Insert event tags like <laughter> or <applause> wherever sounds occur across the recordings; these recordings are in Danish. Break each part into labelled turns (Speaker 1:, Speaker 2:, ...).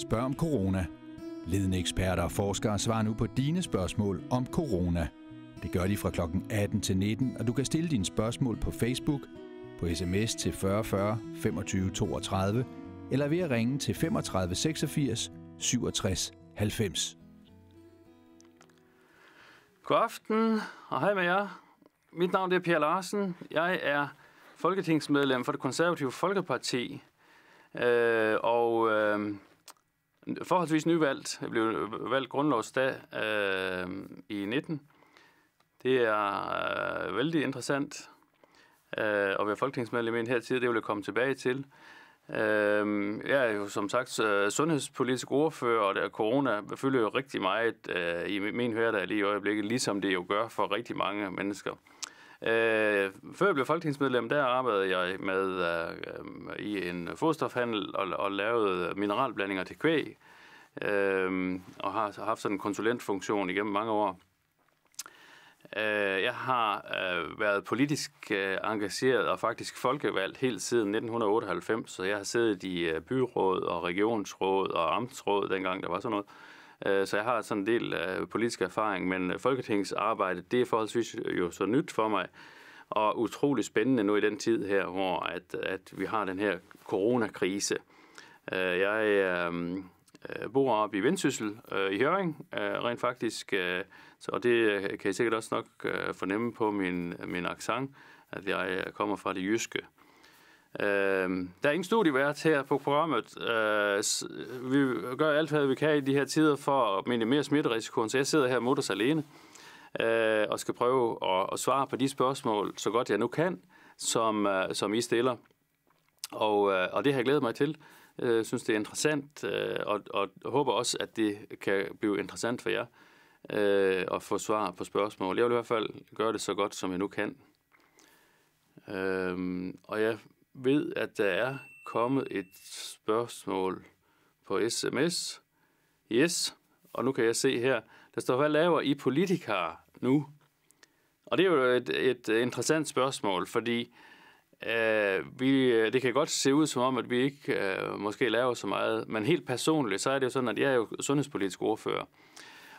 Speaker 1: Spørg om corona. Ledende eksperter og forskere svarer nu på dine spørgsmål om corona. Det gør de fra kl. 18 til 19, og du kan stille dine spørgsmål på Facebook, på sms til 4040 25 32, eller ved at ringe til 35 86 67 90. God aften, og hej med jer. Mit navn er Per Larsen. Jeg er folketingsmedlem for det konservative Folkeparti. Øh, og øh, forholdsvis nyvalgt. Jeg blev valgt grundlovsdag øh, i 19. Det er øh, vældig interessant øh, at være folketingsmedlem i en her tid. Det vil jeg komme tilbage til. Øh, jeg er jo som sagt øh, sundhedspolitisk ordfører, og der corona fylder jo rigtig meget øh, i min hverdag lige i øjeblikket, ligesom det jo gør for rigtig mange mennesker. Øh, før jeg blev folketingsmedlem, der arbejdede jeg med øh, i en fodstofhandel og, og lavede mineralblandinger til kvæg, øh, og har haft sådan en konsulentfunktion igennem mange år. Øh, jeg har øh, været politisk øh, engageret og faktisk folkevalgt helt siden 1998, så jeg har siddet i øh, byråd og regionsråd og amtsråd, dengang der var sådan noget. Øh, Øh, så jeg har sådan en del øh, politisk erfaring, men øh, folketingsarbejde, det er forholdsvis jo så nyt for mig, og utrolig spændende nu i den tid her, hvor at, at vi har den her coronakrise. Jeg øh, bor oppe i Vendsyssel øh, i Høring, øh, rent faktisk, øh, så, og det kan I sikkert også nok øh, fornemme på min, min accent, at jeg kommer fra det jyske. Øh, Øh, der er ingen studievært her på programmet. Øh, vi gør alt, hvad vi kan i de her tider for at minimere smitterisikoen, så jeg sidder her os alene øh, og skal prøve at, at svare på de spørgsmål, så godt jeg nu kan, som, øh, som I stiller. Og, øh, og det har jeg glædet mig til. Øh, jeg synes, det er interessant, øh, og, og håber også, at det kan blive interessant for jer øh, at få svar på spørgsmål. Jeg vil i hvert fald gøre det så godt, som jeg nu kan. Øh, og jeg ved, at der er kommet et spørgsmål på sms. Yes, og nu kan jeg se her, der står, hvad laver I politikere nu? Og det er jo et, et interessant spørgsmål, fordi øh, vi, det kan godt se ud som om, at vi ikke øh, måske laver så meget, men helt personligt, så er det jo sådan, at jeg er jo sundhedspolitisk ordfører.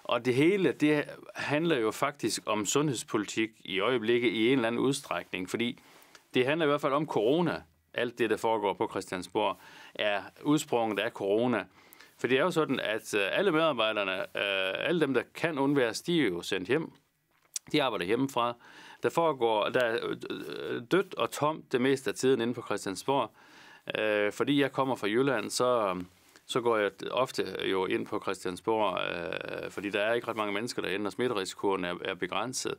Speaker 1: Og det hele, det handler jo faktisk om sundhedspolitik i øjeblikket i en eller anden udstrækning, fordi det handler i hvert fald om corona. Alt det, der foregår på Christiansborg, er udsprunget af corona. For det er jo sådan, at øh, alle medarbejderne, øh, alle dem, der kan undværes, de er jo sendt hjem. De arbejder hjemmefra. Der foregår, der er øh, dødt og tomt det meste af tiden inde på Christiansborg. fordi jeg kommer fra Jylland, så, så går jeg ofte jo ind på Christiansborg, fordi der er ikke ret mange mennesker derinde, og smitterisikoen er, er begrænset.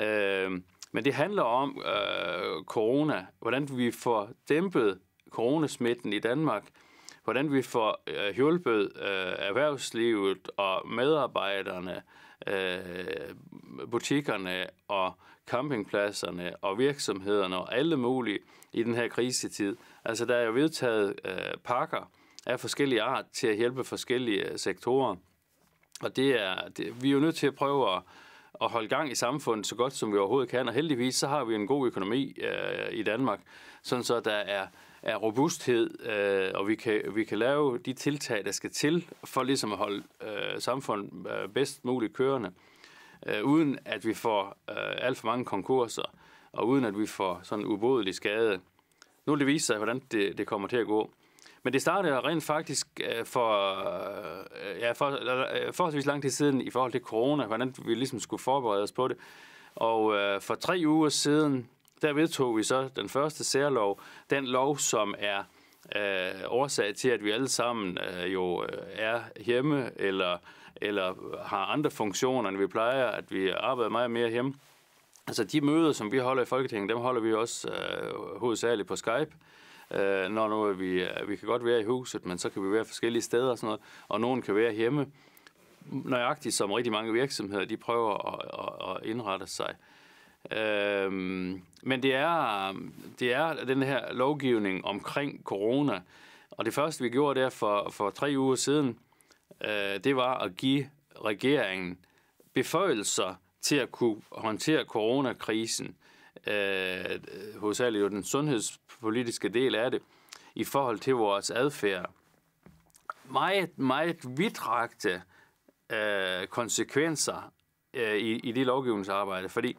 Speaker 1: Øh, men det handler om øh, corona, hvordan vi får dæmpet coronasmitten i Danmark, hvordan vi får øh, hjulpet øh, erhvervslivet og medarbejderne, øh, butikkerne og campingpladserne og virksomhederne og alle mulige i den her krisetid. Altså der er jo vedtaget øh, pakker af forskellige art til at hjælpe forskellige øh, sektorer. Og det er, det, vi er jo nødt til at prøve at at holde gang i samfundet så godt, som vi overhovedet kan. Og heldigvis så har vi en god økonomi øh, i Danmark, sådan så der er, er robusthed, øh, og vi kan, vi kan lave de tiltag, der skal til for ligesom at holde øh, samfundet øh, bedst muligt kørende, øh, uden at vi får øh, alt for mange konkurser, og uden at vi får sådan ubodelig skade. Nu vil det vise sig, hvordan det, det kommer til at gå. Men det startede rent faktisk øh, for, øh, ja, for, for øh, forholdsvis lang tid siden i forhold til corona, hvordan vi ligesom skulle forberede os på det. Og øh, for tre uger siden, der vedtog vi så den første særlov, den lov, som er øh, årsag til, at vi alle sammen øh, jo er hjemme, eller, eller har andre funktioner, end vi plejer, at vi arbejder meget mere hjemme. Altså de møder, som vi holder i Folketinget, dem holder vi også øh, hovedsageligt på Skype. Øh, når nu øh, vi, øh, vi kan godt være i huset, men så kan vi være forskellige steder og sådan noget, og nogen kan være hjemme. Nøjagtigt som rigtig mange virksomheder, de prøver at, at, at indrette sig. Øh, men det er, det er den her lovgivning omkring corona, og det første vi gjorde der for, for tre uger siden, øh, det var at give regeringen beføjelser til at kunne håndtere coronakrisen øh, hovedsageligt jo den sundhedspolitiske del af det, i forhold til vores adfærd. Meget, meget vidtragte øh, konsekvenser øh, i, i det lovgivningsarbejde, fordi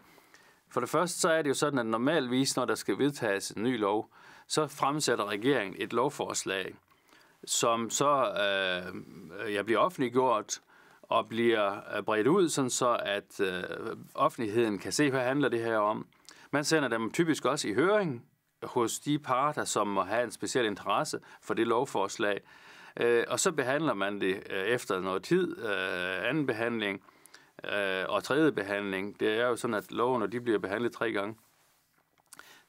Speaker 1: for det første så er det jo sådan, at normalvis, når der skal vedtages en ny lov, så fremsætter regeringen et lovforslag, som så øh, jeg bliver offentliggjort og bliver øh, bredt ud, sådan så at øh, offentligheden kan se, hvad handler det her om. Man sender dem typisk også i høring hos de parter, som må have en speciel interesse for det lovforslag. Øh, og så behandler man det øh, efter noget tid, øh, anden behandling og tredje behandling. Det er jo sådan, at lovene de bliver behandlet tre gange.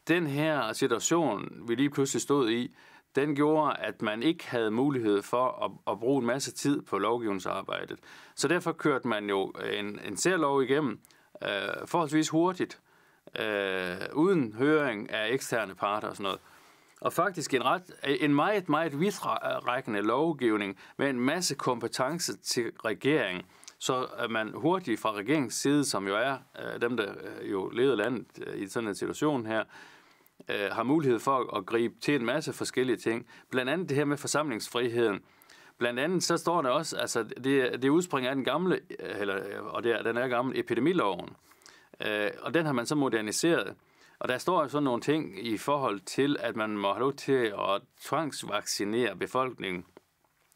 Speaker 1: Den her situation, vi lige pludselig stod i, den gjorde, at man ikke havde mulighed for at, at bruge en masse tid på lovgivningsarbejdet. Så derfor kørte man jo en, en særlov igennem øh, forholdsvis hurtigt, øh, uden høring af eksterne parter og sådan noget. Og faktisk en, ret, en meget, meget vidtrækkende lovgivning med en masse kompetence til regeringen, så at man hurtigt fra regeringens side, som jo er øh, dem, der øh, jo leder landet øh, i sådan en situation her, øh, har mulighed for at gribe til en masse forskellige ting. Blandt andet det her med forsamlingsfriheden. Blandt andet så står der også, altså det, det udspringer af den gamle, øh, eller, øh, og det, den er gamle epidemiloven, Øh, og den har man så moderniseret. Og der står jo sådan nogle ting i forhold til, at man må have lov til at tvangsvaccinere befolkningen.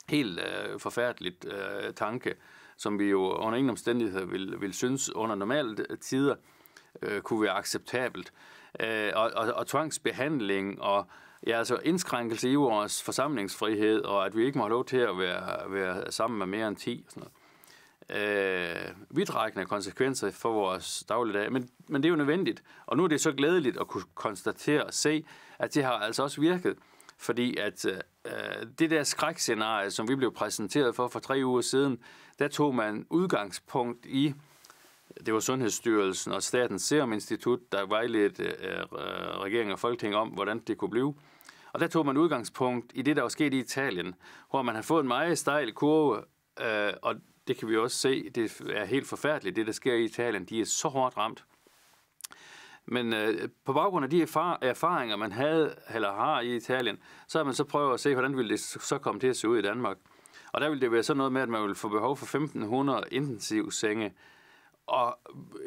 Speaker 1: Helt øh, forfærdeligt øh, tanke, som vi jo under ingen omstændigheder vil, vil synes under normale tider øh, kunne være acceptabelt. Øh, og, og, og tvangsbehandling og ja, altså indskrænkelse i vores forsamlingsfrihed, og at vi ikke må have lov til at være, være sammen med mere end 10. Og sådan noget øh, vidtrækkende konsekvenser for vores dagligdag. Men, men det er jo nødvendigt. Og nu er det så glædeligt at kunne konstatere og se, at det har altså også virket. Fordi at øh, det der skrækscenarie, som vi blev præsenteret for for tre uger siden, der tog man udgangspunkt i, det var Sundhedsstyrelsen og Statens Serum Institut, der vejledte øh, øh regeringen og Folketing om, hvordan det kunne blive. Og der tog man udgangspunkt i det, der var sket i Italien, hvor man har fået en meget stejl kurve, øh, og det kan vi også se. Det er helt forfærdeligt, det der sker i Italien. De er så hårdt ramt. Men øh, på baggrund af de erfaringer, man havde eller har i Italien, så har man så prøvet at se, hvordan ville det så komme til at se ud i Danmark. Og der ville det være sådan noget med, at man ville få behov for 1.500 intensivsenge. Og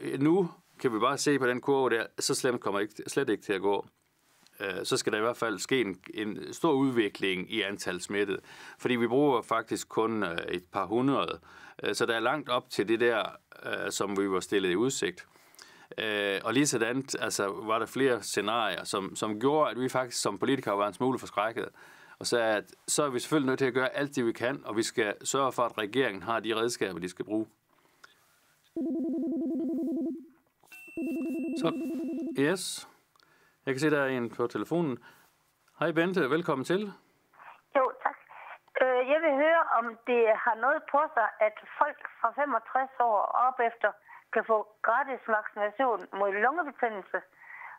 Speaker 1: øh, nu kan vi bare se på den kurve der, så slemt kommer ikke, slet ikke til at gå. Øh, så skal der i hvert fald ske en, en stor udvikling i antal smittede. Fordi vi bruger faktisk kun øh, et par hundrede Øh, så der er langt op til det der, øh, som vi var stillet i udsigt. Øh, og lige sådan altså, var der flere scenarier, som, som gjorde, at vi faktisk som politikere var en smule forskrækket. Og så, at, så er vi selvfølgelig nødt til at gøre alt det, vi kan, og vi skal sørge for, at regeringen har de redskaber, de skal bruge. Så, yes. Jeg kan se, der er en på telefonen. Hej Bente, velkommen til. Øh, jeg vil høre, om det har noget på sig, at folk fra 65 år op efter kan få gratis vaccination mod lungebetændelse.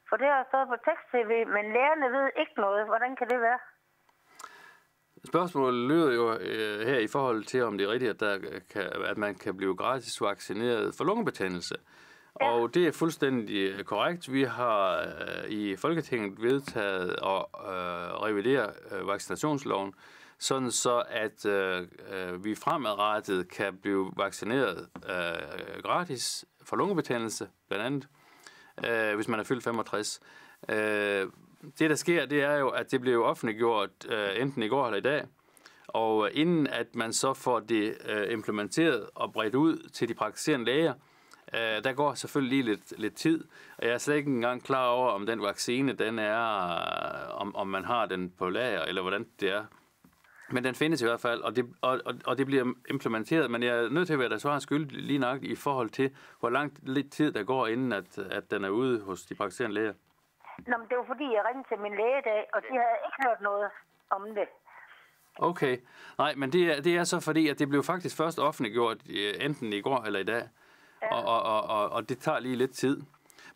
Speaker 1: For det har stået på tekst-tv, men lægerne ved ikke noget. Hvordan kan det være? Spørgsmålet lyder jo øh, her i forhold til, om det er rigtigt, at, der kan, at man kan blive gratis vaccineret for lungebetændelse. Ja. Og det er fuldstændig øh, korrekt. Vi har øh, i Folketinget vedtaget at øh, revidere øh, vaccinationsloven, øh, sådan så at øh, øh, vi fremadrettet kan blive vaccineret øh, gratis for lungebetændelse, blandt andet, øh, hvis man er fyldt 65. Øh, det, der sker, det er jo, at det bliver offentliggjort øh, enten i går eller i dag, og øh, inden at man så får det øh, implementeret og bredt ud til de praktiserende læger, øh, der går selvfølgelig lige lidt, lidt tid, og jeg er slet ikke engang klar over, om den vaccine, den er, øh, om, om man har den på lager, eller hvordan det er. Men den findes i hvert fald, og det, og, og, og det bliver implementeret, men jeg er nødt til at være der så skyld lige nok i forhold til, hvor lang lidt tid der går, inden at, at den er ude hos de praktiserende læger. Nå, men det var fordi, jeg ringede til min læge dag, og de havde ikke hørt noget om det. Okay. Nej, men det er, det er så fordi, at det blev faktisk først offentliggjort øh, enten i går eller i dag. Ja. Og, og, og, og, og det tager lige lidt tid.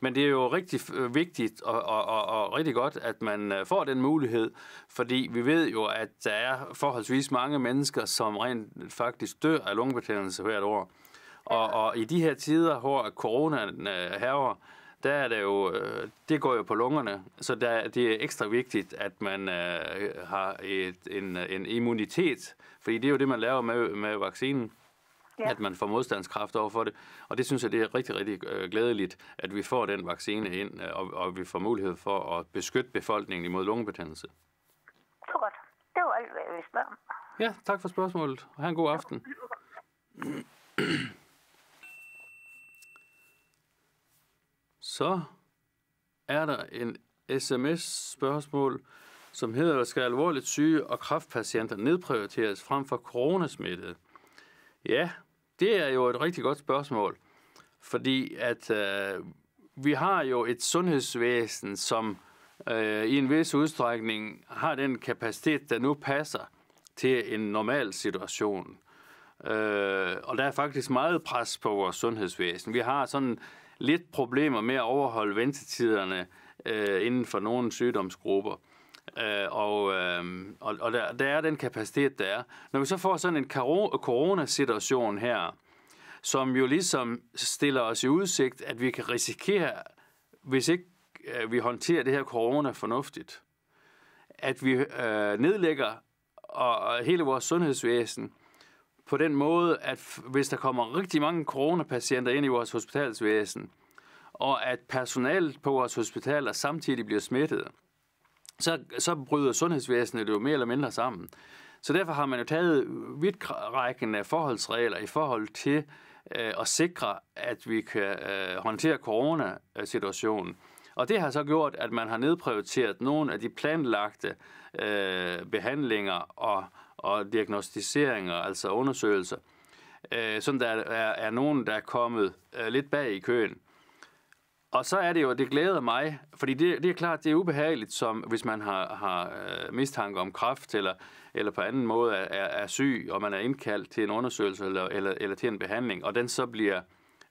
Speaker 1: Men det er jo rigtig øh, vigtigt og, og, og, og rigtig godt, at man øh, får den mulighed, fordi vi ved jo, at der er forholdsvis mange mennesker, som rent faktisk dør af lungebetændelse hvert år. Og, og i de her tider, hvor coronaen herrer, øh, der er det jo, det går jo på lungerne, så der, det er ekstra vigtigt, at man øh, har et, en, en immunitet, fordi det er jo det, man laver med, med vaccinen ja. at man får modstandskraft over for det. Og det synes jeg, det er rigtig, rigtig øh, glædeligt, at vi får den vaccine ind, øh, og, og vi får mulighed for at beskytte befolkningen imod lungebetændelse. Så godt. Det var alt, hvad jeg ville spørge om. Ja, tak for spørgsmålet, og have en god aften. Så er der en sms-spørgsmål, som hedder, skal alvorligt syge og kraftpatienter nedprioriteres frem for coronasmittede? Ja, det er jo et rigtig godt spørgsmål, fordi at øh, vi har jo et sundhedsvæsen, som øh, i en vis udstrækning har den kapacitet, der nu passer til en normal situation. Øh, og der er faktisk meget pres på vores sundhedsvæsen. Vi har sådan lidt problemer med at overholde ventetiderne øh, inden for nogle sygdomsgrupper. Øh, og, øh, og, og der, der er den kapacitet, der er. Når vi så får sådan en coronasituation her, som jo ligesom stiller os i udsigt, at vi kan risikere, hvis ikke øh, vi håndterer det her corona fornuftigt, at vi øh, nedlægger og, og hele vores sundhedsvæsen på den måde, at hvis der kommer rigtig mange coronapatienter ind i vores hospitalsvæsen, og at personalet på vores hospitaler samtidig bliver smittet, så, så bryder sundhedsvæsenet jo mere eller mindre sammen. Så derfor har man jo taget vidtrækkende forholdsregler i forhold til øh, at sikre, at vi kan øh, håndtere coronasituationen. Og det har så gjort, at man har nedprioriteret nogle af de planlagte øh, behandlinger og, og diagnostiseringer, altså undersøgelser. Øh, sådan der er, er nogen, der er kommet øh, lidt bag i køen. Og så er det jo, det glæder mig, fordi det, det er klart, det er ubehageligt, som hvis man har, har øh, mistanke om kræft, eller, eller på anden måde er, er syg, og man er indkaldt til en undersøgelse eller, eller, eller til en behandling, og den så bliver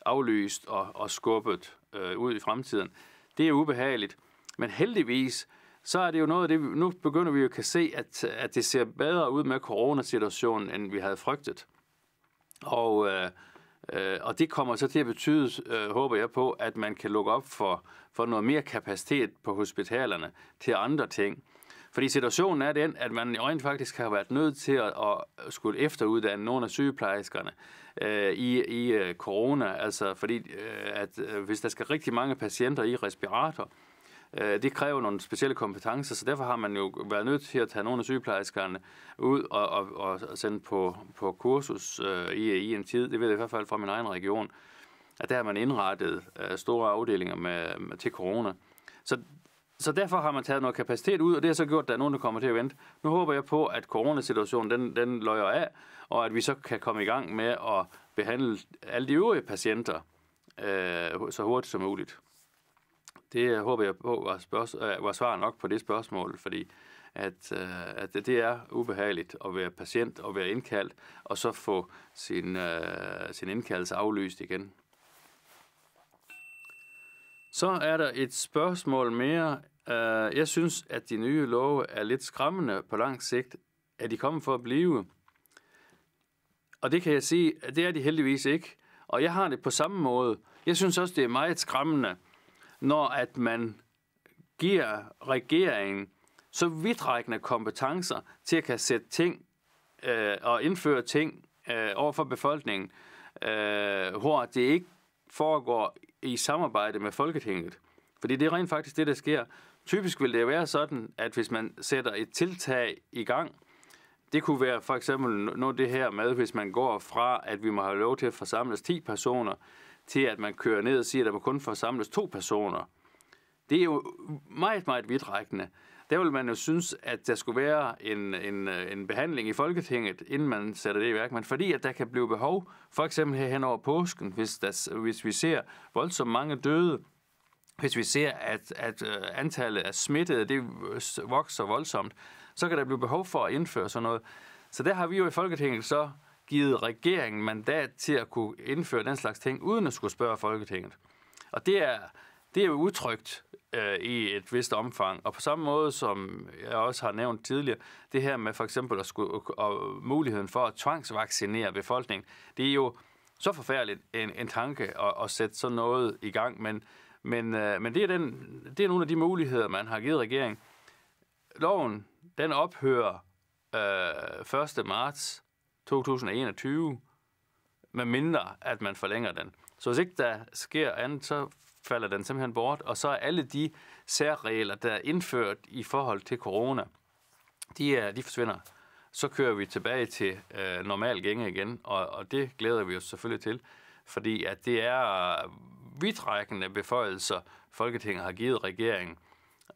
Speaker 1: aflyst og, og skubbet øh, ud i fremtiden. Det er ubehageligt. Men heldigvis, så er det jo noget af det, nu begynder vi jo kan se, at, at det ser bedre ud med coronasituationen, end vi havde frygtet. Og, øh, Øh, og det kommer så til at betyde, øh, håber jeg på, at man kan lukke op for, for noget mere kapacitet på hospitalerne til andre ting. Fordi situationen er den, at man i øjnene faktisk har været nødt til at, at skulle efteruddanne nogle af sygeplejerskerne øh, i, i øh, corona. Altså fordi, øh, at øh, hvis der skal rigtig mange patienter i respirator, øh, Øh, det kræver nogle specielle kompetencer, så derfor har man jo været nødt til at tage nogle af sygeplejerskerne ud og, og, og sende på, på kursus øh, i, i en tid. Det ved jeg i hvert fald fra min egen region, at der har man indrettet øh, store afdelinger med, med, til corona. Så så derfor har man taget noget kapacitet ud, og det har så gjort, at der er nogen, der kommer til at vente. Nu håber jeg på, at coronasituationen den, den løjer af, og at vi så kan komme i gang med at behandle alle de øvrige patienter øh, så hurtigt som muligt. Det øh, håber jeg på var, spørgsmål, øh, var svar nok på det spørgsmål, fordi at, øh, at det er ubehageligt at være patient og være indkaldt, og så få sin, øh, sin indkaldelse aflyst igen. Så er der et spørgsmål mere. Øh, jeg synes, at de nye love er lidt skræmmende på lang sigt. Er de kommet for at blive? Og det kan jeg sige, at det er de heldigvis ikke. Og jeg har det på samme måde. Jeg synes også, det er meget skræmmende, når at man giver regeringen så vidtrækkende kompetencer til at kan sætte ting øh, og indføre ting øh, over for befolkningen, øh, hvor det ikke foregår i samarbejde med Folketinget. Fordi det er rent faktisk det, der sker. Typisk vil det være sådan, at hvis man sætter et tiltag i gang, det kunne være for eksempel noget det her med, hvis man går fra, at vi må have lov til at forsamles 10 personer, til at man kører ned og siger, at der må kun forsamles to personer. Det er jo meget, meget vidtrækkende. Der vil man jo synes, at der skulle være en, en, en behandling i Folketinget, inden man sætter det i værk. Men fordi at der kan blive behov, for eksempel her hen over påsken, hvis, der, hvis vi ser voldsomt mange døde, hvis vi ser, at, at øh, antallet af smittede det vokser voldsomt, så kan der blive behov for at indføre sådan noget. Så der har vi jo i Folketinget så givet regeringen mandat til at kunne indføre den slags ting, uden at skulle spørge Folketinget. Og det er, det er jo udtrykt øh, i et vist omfang. Og på samme måde, som jeg også har nævnt tidligere, det her med for eksempel at skulle, og muligheden for at tvangsvaccinere befolkningen, det er jo så forfærdeligt en, en tanke at, at sætte sådan noget i gang, men, men, øh, men det, er den, det er nogle af de muligheder, man har givet regeringen. Loven, den ophører øh, 1. marts, 2021, med mindre at man forlænger den. Så hvis ikke der sker andet, så falder den simpelthen bort, og så er alle de særregler, der er indført i forhold til corona, de, er, de forsvinder. Så kører vi tilbage til øh, normal gænge igen, og, og det glæder vi os selvfølgelig til, fordi at det er vidtrækkende beføjelser, Folketinget har givet regeringen,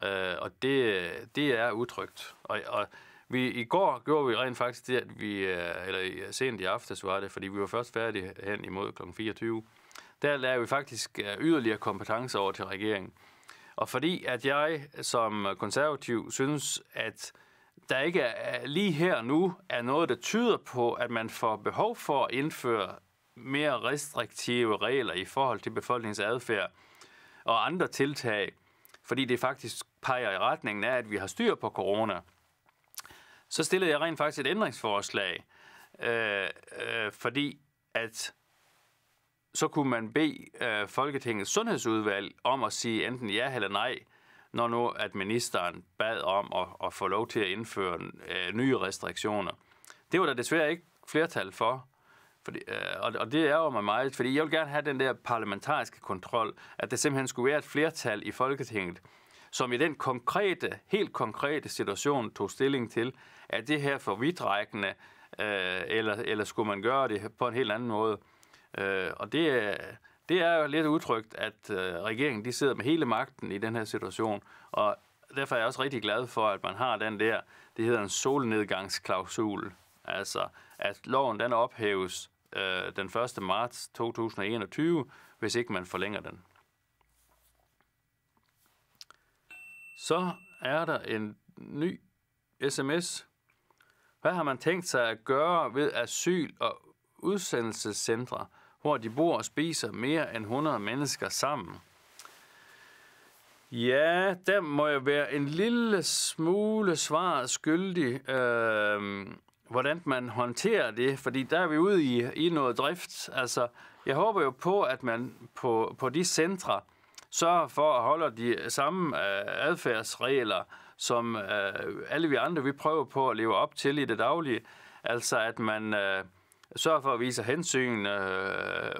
Speaker 1: øh, og det, det er utrygt. Og, og vi, I går gjorde vi rent faktisk det, at vi, øh, eller øh, sent i aftes var det, fordi vi var først færdige hen imod kl. 24. Der lavede vi faktisk øh, yderligere kompetencer over til regeringen. Og fordi at jeg som konservativ synes, at der ikke er, lige her nu er noget, der tyder på, at man får behov for at indføre mere restriktive regler i forhold til befolkningens adfærd og andre tiltag, fordi det faktisk peger i retningen af, at vi har styr på corona – så stillede jeg rent faktisk et ændringsforslag, øh, øh, fordi at så kunne man bede øh, Folketingets sundhedsudvalg om at sige enten ja eller nej, når nu at ministeren bad om at, at få lov til at indføre øh, nye restriktioner. Det var der desværre ikke flertal for, fordi, øh, og, og det er jo mig meget, fordi jeg vil gerne have den der parlamentariske kontrol, at det simpelthen skulle være et flertal i Folketinget, som i den konkrete, helt konkrete situation tog stilling til, at det her for vidtrækkende, øh, eller, eller skulle man gøre det på en helt anden måde. Øh, og det, det er jo lidt udtrykt, at øh, regeringen de sidder med hele magten i den her situation, og derfor er jeg også rigtig glad for, at man har den der, det hedder en solnedgangsklausul, altså at loven den ophæves øh, den 1. marts 2021, hvis ikke man forlænger den. Så er der en ny sms. Hvad har man tænkt sig at gøre ved asyl- og udsendelsescentre, hvor de bor og spiser mere end 100 mennesker sammen? Ja, der må jeg være en lille smule svaret skyldig, øh, hvordan man håndterer det, fordi der er vi ude i, i noget drift. Altså, jeg håber jo på, at man på, på de centre sørger for at holde de samme øh, adfærdsregler, som øh, alle vi andre vi prøver på at leve op til i det daglige. Altså at man øh, sørger for at vise hensyn,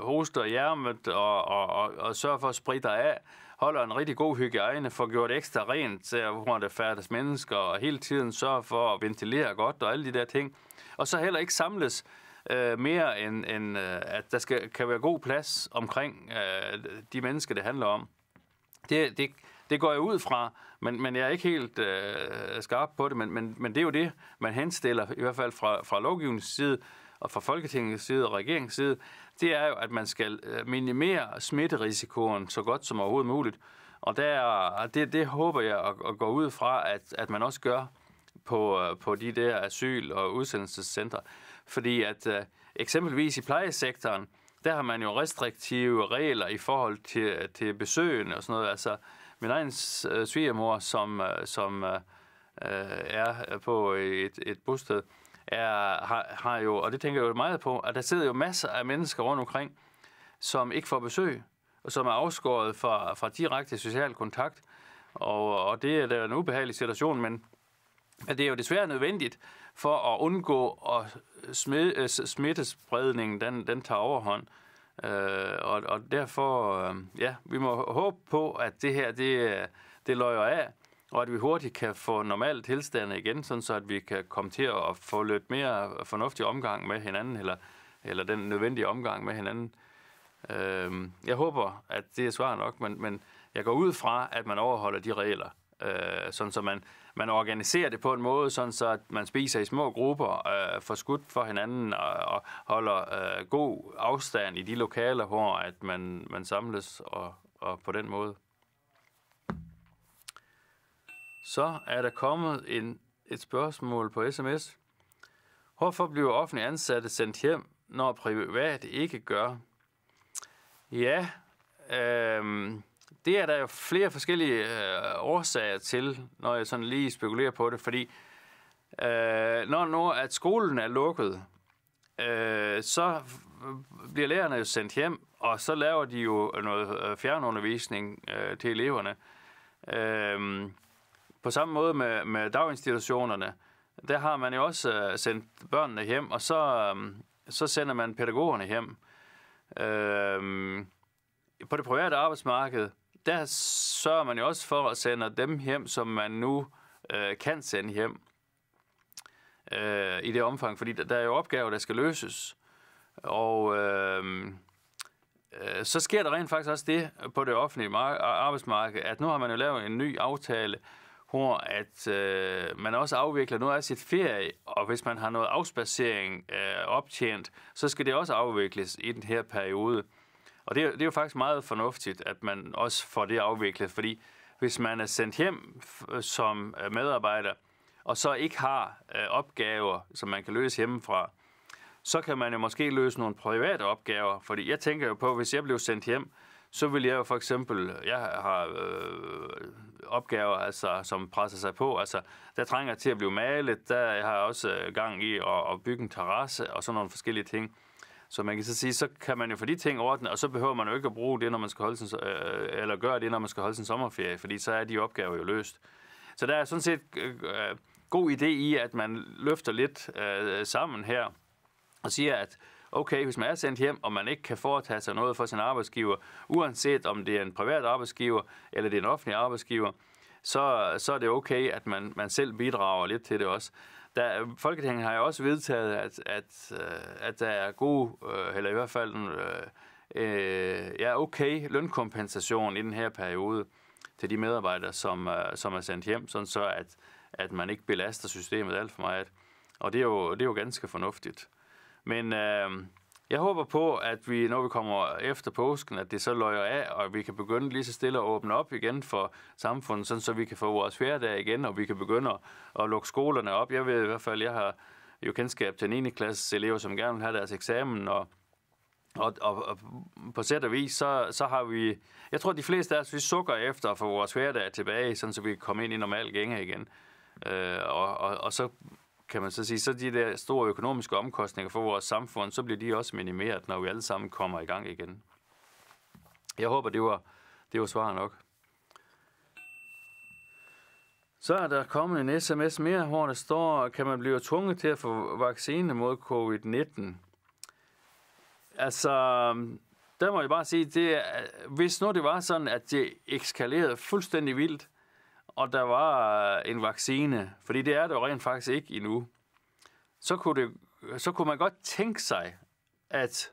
Speaker 1: hoster hjermet og, og, og, og sørger for at spritte af, holder en rigtig god hygiejne, får gjort ekstra rent hvor der færdes mennesker, og hele tiden sørger for at ventilere godt og alle de der ting. Og så heller ikke samles øh, mere end, end at der skal, kan være god plads omkring øh, de mennesker, det handler om. Det, det, det går jeg ud fra, men, men jeg er ikke helt øh, skarp på det, men, men, men det er jo det, man henstiller, i hvert fald fra, fra lovgivningens side, og fra Folketingets side og regeringens side, det er jo, at man skal øh, minimere smitterisikoen så godt som overhovedet muligt. Og der, det, det håber jeg at, at gå ud fra, at, at man også gør på, øh, på de der asyl- og udsendelsescentre. Fordi at øh, eksempelvis i plejesektoren, der har man jo restriktive regler i forhold til, til besøgende og sådan noget. Altså, min egen øh, svigermor, som, øh, som øh, øh, er på et, et bosted, er, har, har jo, og det tænker jeg jo meget på, at der sidder jo masser af mennesker rundt omkring, som ikke får besøg, og som er afskåret fra, fra direkte social kontakt. Og, og det er da en ubehagelig situation, men det er jo desværre nødvendigt for at undgå at smid, øh, smittespredningen, den, den tager overhånd. Øh, og, og derfor, øh, ja, vi må håbe på, at det her, det, det løjer af, og at vi hurtigt kan få normale tilstande igen, sådan så at vi kan komme til at få lidt mere fornuftig omgang med hinanden, eller, eller den nødvendige omgang med hinanden. Øh, jeg håber, at det er svar nok, men, men jeg går ud fra, at man overholder de regler, øh, sådan så man man organiserer det på en måde, sådan så at man spiser i små grupper, øh, får skudt for hinanden og, og holder øh, god afstand i de lokaler, hvor at man, man samles og, og på den måde. Så er der kommet en, et spørgsmål på sms. Hvorfor bliver offentlige ansatte sendt hjem, når privat ikke gør? Ja, øh, det er der jo flere forskellige øh, årsager til, når jeg sådan lige spekulerer på det, fordi øh, når nu at skolen er lukket, øh, så bliver lærerne jo sendt hjem, og så laver de jo noget øh, fjernundervisning øh, til eleverne. Øh, på samme måde med, med daginstitutionerne, der har man jo også øh, sendt børnene hjem, og så, øh, så sender man pædagogerne hjem. Øh, på det private arbejdsmarked, der sørger man jo også for at sende dem hjem, som man nu øh, kan sende hjem øh, i det omfang, fordi der, der er jo opgaver, der skal løses. Og øh, øh, så sker der rent faktisk også det på det offentlige arbejdsmarked, at nu har man jo lavet en ny aftale, hvor at øh, man også afvikler noget af sit ferie, og hvis man har noget afspacering øh, optjent, så skal det også afvikles i den her periode. Og det, det er jo faktisk meget fornuftigt, at man også får det afviklet, fordi hvis man er sendt hjem som øh, medarbejder, og så ikke har øh, opgaver, som man kan løse hjemmefra, så kan man jo måske løse nogle private opgaver. Fordi jeg tænker jo på, hvis jeg blev sendt hjem, så vil jeg jo for eksempel, jeg har øh, opgaver, altså, som presser sig på, altså der trænger til at blive malet, der har jeg også øh, gang i at, at bygge en terrasse og sådan nogle forskellige ting. Så man kan så sige, så kan man jo få de ting ordnet, og så behøver man jo ikke at bruge det, når man skal holde sin, øh, eller gøre det, når man skal holde sin sommerferie, fordi så er de opgaver jo løst. Så der er sådan set øh, øh, god idé i, at man løfter lidt øh, sammen her og siger, at okay, hvis man er sendt hjem, og man ikke kan foretage sig noget for sin arbejdsgiver, uanset om det er en privat arbejdsgiver eller det er en offentlig arbejdsgiver, så, så er det okay, at man, man selv bidrager lidt til det også. Der, Folketinget har jo også vedtaget, at, at, øh, at der er god, øh, eller i hvert fald en, øh, øh, ja, okay lønkompensation i den her periode til de medarbejdere, som, som er sendt hjem, sådan så at, at man ikke belaster systemet alt for meget. Og det er jo, det er jo ganske fornuftigt. Men øh, jeg håber på, at vi, når vi kommer efter påsken, at det så løjer af, og vi kan begynde lige så stille at åbne op igen for samfundet, sådan så vi kan få vores hverdag igen, og vi kan begynde at, at lukke skolerne op. Jeg ved i hvert fald, jeg har jo kendskab til 9. klasse elever, som gerne vil have deres eksamen, og og, og, og på sæt og vis, så, så har vi... Jeg tror, de fleste af os, vi sukker efter at få vores hverdag tilbage, sådan så vi kan komme ind i normal gænge igen. Øh, og, og, og så kan man så sige, så de der store økonomiske omkostninger for vores samfund, så bliver de også minimeret, når vi alle sammen kommer i gang igen. Jeg håber, det var, det var svaret nok. Så er der kommet en sms mere, hvor der står, kan man blive tvunget til at få vaccine mod covid-19? Altså, der må jeg bare sige, det er, hvis nu det var sådan, at det ekskalerede fuldstændig vildt, og der var øh, en vaccine, fordi det er det jo rent faktisk ikke endnu, så kunne, det, så kunne man godt tænke sig, at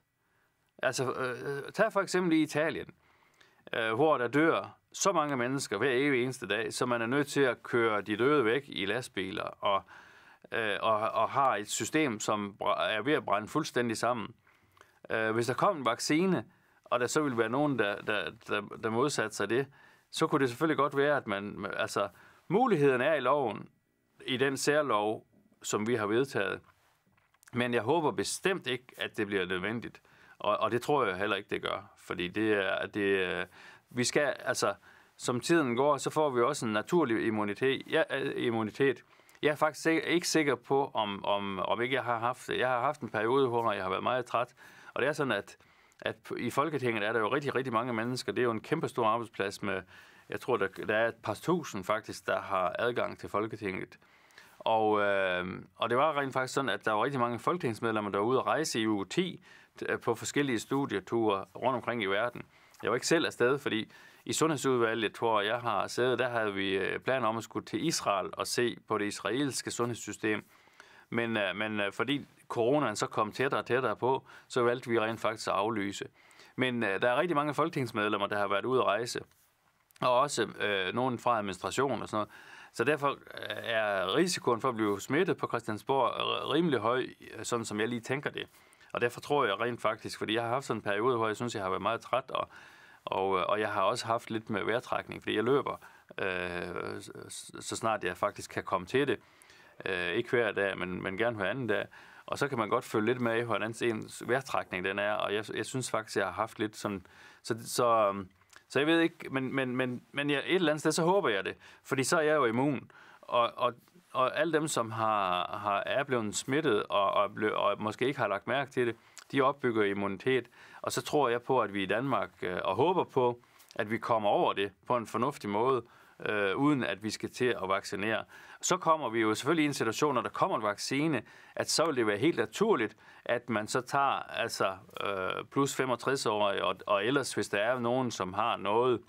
Speaker 1: altså, øh, øh tag for eksempel i Italien, øh, hvor der dør så mange mennesker hver evig eneste dag, så man er nødt til at køre de døde væk i lastbiler, og, øh, og, og har et system, som er ved at brænde fuldstændig sammen. Øh, hvis der kom en vaccine, og der så ville være nogen, der, der, der, der modsatte sig det, øh, så kunne det selvfølgelig godt være, at man, altså, muligheden er i loven, i den særlov, som vi har vedtaget. Men jeg håber bestemt ikke, at det bliver nødvendigt. Og, og det tror jeg heller ikke, det gør. Fordi det er, det, er, øh, vi skal, altså, som tiden går, så får vi også en naturlig immunitet. Ja, øh, immunitet. Jeg er faktisk ikke sikker på, om, om, om ikke jeg har haft det. Jeg har haft en periode, hvor jeg har været meget træt. Og det er sådan, at at i Folketinget er der jo rigtig, rigtig mange mennesker. Det er jo en kæmpe stor arbejdsplads med, jeg tror, der, der er et par tusind faktisk, der har adgang til Folketinget. Og, øh, og det var rent faktisk sådan, at der var rigtig mange folketingsmedlemmer, der var ude at rejse i uge 10 på forskellige studieture rundt omkring i verden. Jeg var ikke selv afsted, fordi i sundhedsudvalget, jeg, jeg har siddet, der havde vi øh, planer om at skulle til Israel og se på det israelske sundhedssystem. Men, øh, men øh, fordi coronaen så kom tættere og tættere på, så valgte vi rent faktisk at aflyse. Men øh, der er rigtig mange folketingsmedlemmer, der har været ude at rejse, og også øh, nogen fra administration og sådan noget. Så derfor øh, er risikoen for at blive smittet på Christiansborg øh, rimelig høj, øh, sådan som jeg lige tænker det. Og derfor tror jeg rent faktisk, fordi jeg har haft sådan en periode, hvor jeg synes, jeg har været meget træt, og, og, og jeg har også haft lidt med vejrtrækning, fordi jeg løber, øh, så snart jeg faktisk kan komme til det. Øh, ikke hver dag, men, men gerne hver anden dag. Og så kan man godt følge lidt med i, hvordan ens vejrtrækning den er, og jeg, jeg synes faktisk, jeg har haft lidt sådan... Så, så, øhm, så jeg ved ikke, men, men, men, men jeg, et eller andet sted, så håber jeg det, fordi så er jeg jo immun. Og, og, og alle dem, som har, har, er blevet smittet og, og, og måske ikke har lagt mærke til det, de opbygger immunitet, og så tror jeg på, at vi i Danmark øh, og håber på, at vi kommer over det på en fornuftig måde, øh, uden at vi skal til at vaccinere. Så kommer vi jo selvfølgelig i en situation, når der kommer en vaccine, at så vil det være helt naturligt, at man så tager altså øh, plus 65 år, og, og ellers hvis der er nogen, som har noget,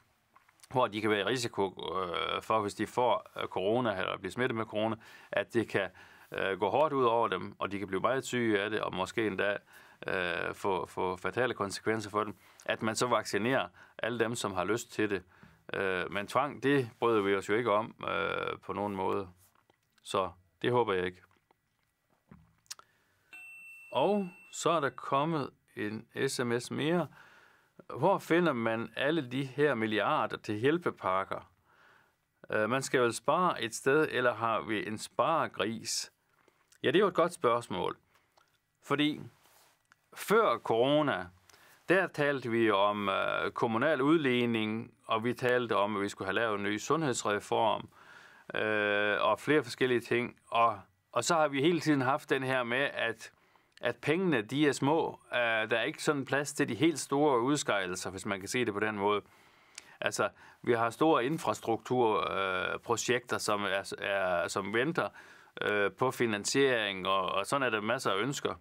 Speaker 1: hvor de kan være i risiko øh, for, hvis de får øh, corona eller bliver smittet med corona, at det kan øh, gå hårdt ud over dem, og de kan blive meget syge af det, og måske endda øh, få, få fatale konsekvenser for dem, at man så vaccinerer alle dem, som har lyst til det. Øh, men tvang, det bryder vi os jo ikke om øh, på nogen måde. Så det håber jeg ikke. Og så er der kommet en sms mere. Hvor finder man alle de her milliarder til hjælpepakker? Øh, man skal vel spare et sted, eller har vi en sparegris? Ja, det er jo et godt spørgsmål. Fordi før corona, der talte vi om øh, kommunal udligning, og vi talte om, at vi skulle have lavet en ny sundhedsreform øh, og flere forskellige ting. Og, og så har vi hele tiden haft den her med, at, at pengene de er små. Øh, der er ikke sådan plads til de helt store udskejelser, hvis man kan se det på den måde. Altså, vi har store infrastrukturprojekter, øh, som, er, er, som venter øh, på finansiering, og, og sådan er der masser af ønsker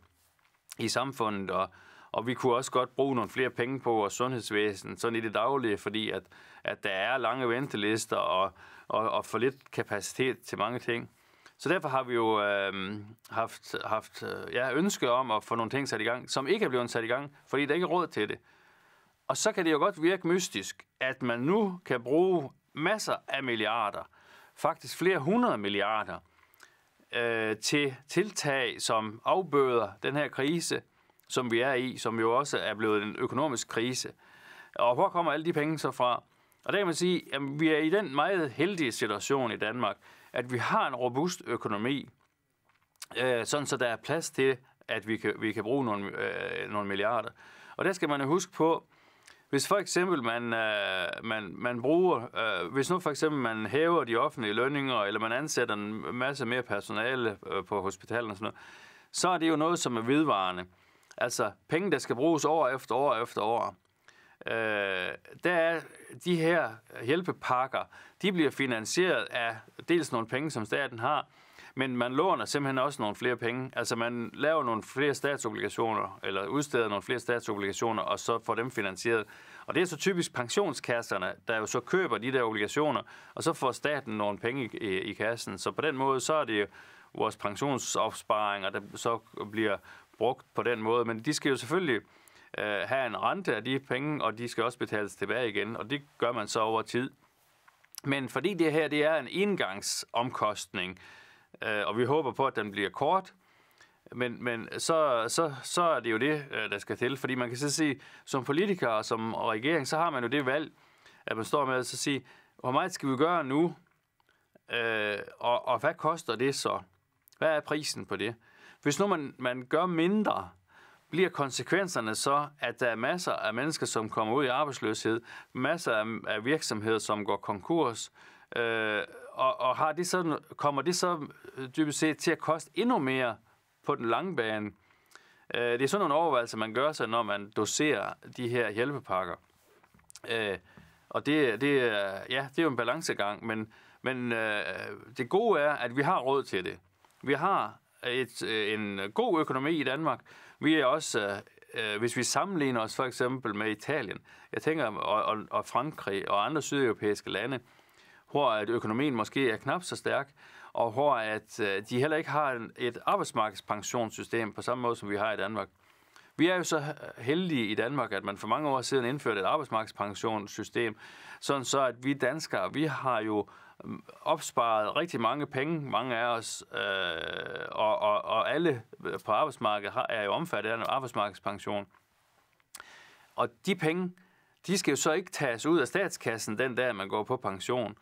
Speaker 1: i samfundet. Og, øh, og vi kunne også godt bruge nogle flere penge på vores sundhedsvæsen, sådan i det daglige, fordi at, at der er lange ventelister og, og, og for lidt kapacitet til mange ting. Så derfor har vi jo øh, haft, haft øh, ja, ønske om at få nogle ting sat i gang, som ikke er blevet sat i gang, fordi der ikke er råd til det. Og så kan det jo godt virke mystisk, at man nu kan bruge masser af milliarder, faktisk flere hundrede milliarder, øh, til tiltag, som afbøder den her krise, som vi er i, som jo også er blevet en økonomisk krise. Og hvor kommer alle de penge så fra? Og der kan man sige, at vi er i den meget heldige situation i Danmark, at vi har en robust økonomi, øh, sådan så der er plads til, at vi kan, vi kan bruge nogle, øh, nogle milliarder. Og der skal man jo huske på, hvis for eksempel man, øh, man, man bruger, øh, hvis nu for eksempel man hæver de offentlige lønninger, eller man ansætter en masse mere personale øh, på hospitalerne og sådan noget, så er det jo noget, som er vedvarende. Altså penge, der skal bruges år efter år efter år. Øh, der er de her hjælpepakker, de bliver finansieret af dels nogle penge, som staten har, men man låner simpelthen også nogle flere penge. Altså man laver nogle flere statsobligationer, eller udsteder nogle flere statsobligationer, og så får dem finansieret. Og det er så typisk pensionskasserne, der jo så køber de der obligationer, og så får staten nogle penge i, i kassen. Så på den måde, så er det jo vores pensionsopsparinger, der så bliver brugt på den måde. Men de skal jo selvfølgelig øh, have en rente af de penge, og de skal også betales tilbage igen, og det gør man så over tid. Men fordi det her det er en indgangsomkostning, øh, og vi håber på, at den bliver kort, men, men så, så, så er det jo det, øh, der skal til. Fordi man kan så sige, som politiker og som regering, så har man jo det valg, at man står med at så sige, hvor meget skal vi gøre nu, øh, og, og hvad koster det så? Hvad er prisen på det? Hvis nu man, man gør mindre, bliver konsekvenserne så, at der er masser af mennesker, som kommer ud i arbejdsløshed, masser af, af virksomheder, som går konkurs, øh, og, og har det så, kommer det så øh, dybest set til at koste endnu mere på den lange bane? Øh, det er sådan nogle overvejelser, man gør sig, når man doserer de her hjælpepakker. Øh, og det, det, ja, det er jo en balancegang, men, men øh, det gode er, at vi har råd til det. Vi har et, øh, en øh, god økonomi i Danmark. Vi er også, øh, øh, hvis vi sammenligner os for eksempel med Italien, jeg tænker, og, og, og Frankrig og andre sydeuropæiske lande, hvor at økonomien måske er knap så stærk, og hvor at øh, de heller ikke har en, et arbejdsmarkedspensionssystem på samme måde, som vi har i Danmark. Vi er jo så heldige i Danmark, at man for mange år siden indførte et arbejdsmarkedspensionssystem, sådan så at vi danskere, vi har jo opsparet rigtig mange penge, mange af os, øh, og, og, og alle på arbejdsmarkedet har, er jo omfattet af en arbejdsmarkedspension. Og de penge, de skal jo så ikke tages ud af statskassen den dag, man går på pension.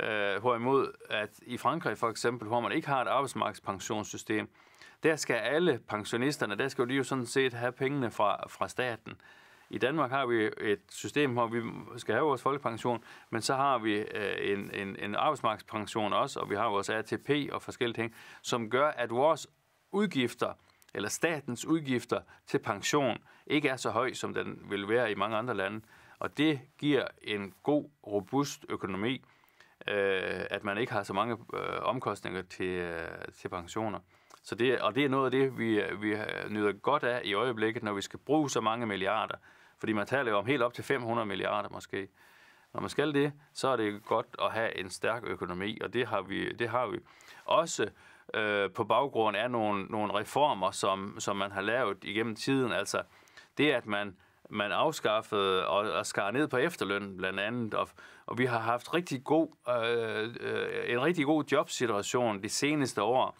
Speaker 1: Øh, hvorimod, at i Frankrig for eksempel, hvor man ikke har et arbejdsmarkedspensionssystem, der skal alle pensionisterne, der skal de jo sådan set have pengene fra, fra staten. Øh, i Danmark har vi et system, hvor vi skal have vores folkepension, men så har vi øh, en, en, en arbejdsmarkedspension også, og vi har vores ATP og forskellige ting, som gør, at vores udgifter, eller statens udgifter til pension, ikke er så høj, som den vil være i mange andre lande. Og det giver en god, robust økonomi, øh, at man ikke har så mange øh, omkostninger til, til pensioner. Så det, og det er noget af det, vi, vi nyder godt af i øjeblikket, når vi skal bruge så mange milliarder fordi man taler jo om helt op til 500 milliarder måske. Når man skal det, så er det godt at have en stærk økonomi, og det har vi. Det har vi. Også øh, på baggrund af nogle, nogle reformer, som, som man har lavet igennem tiden. Altså det, at man, man afskaffede og, og skar ned på efterløn blandt andet, og, og vi har haft rigtig god, øh, øh, en rigtig god jobsituation de seneste år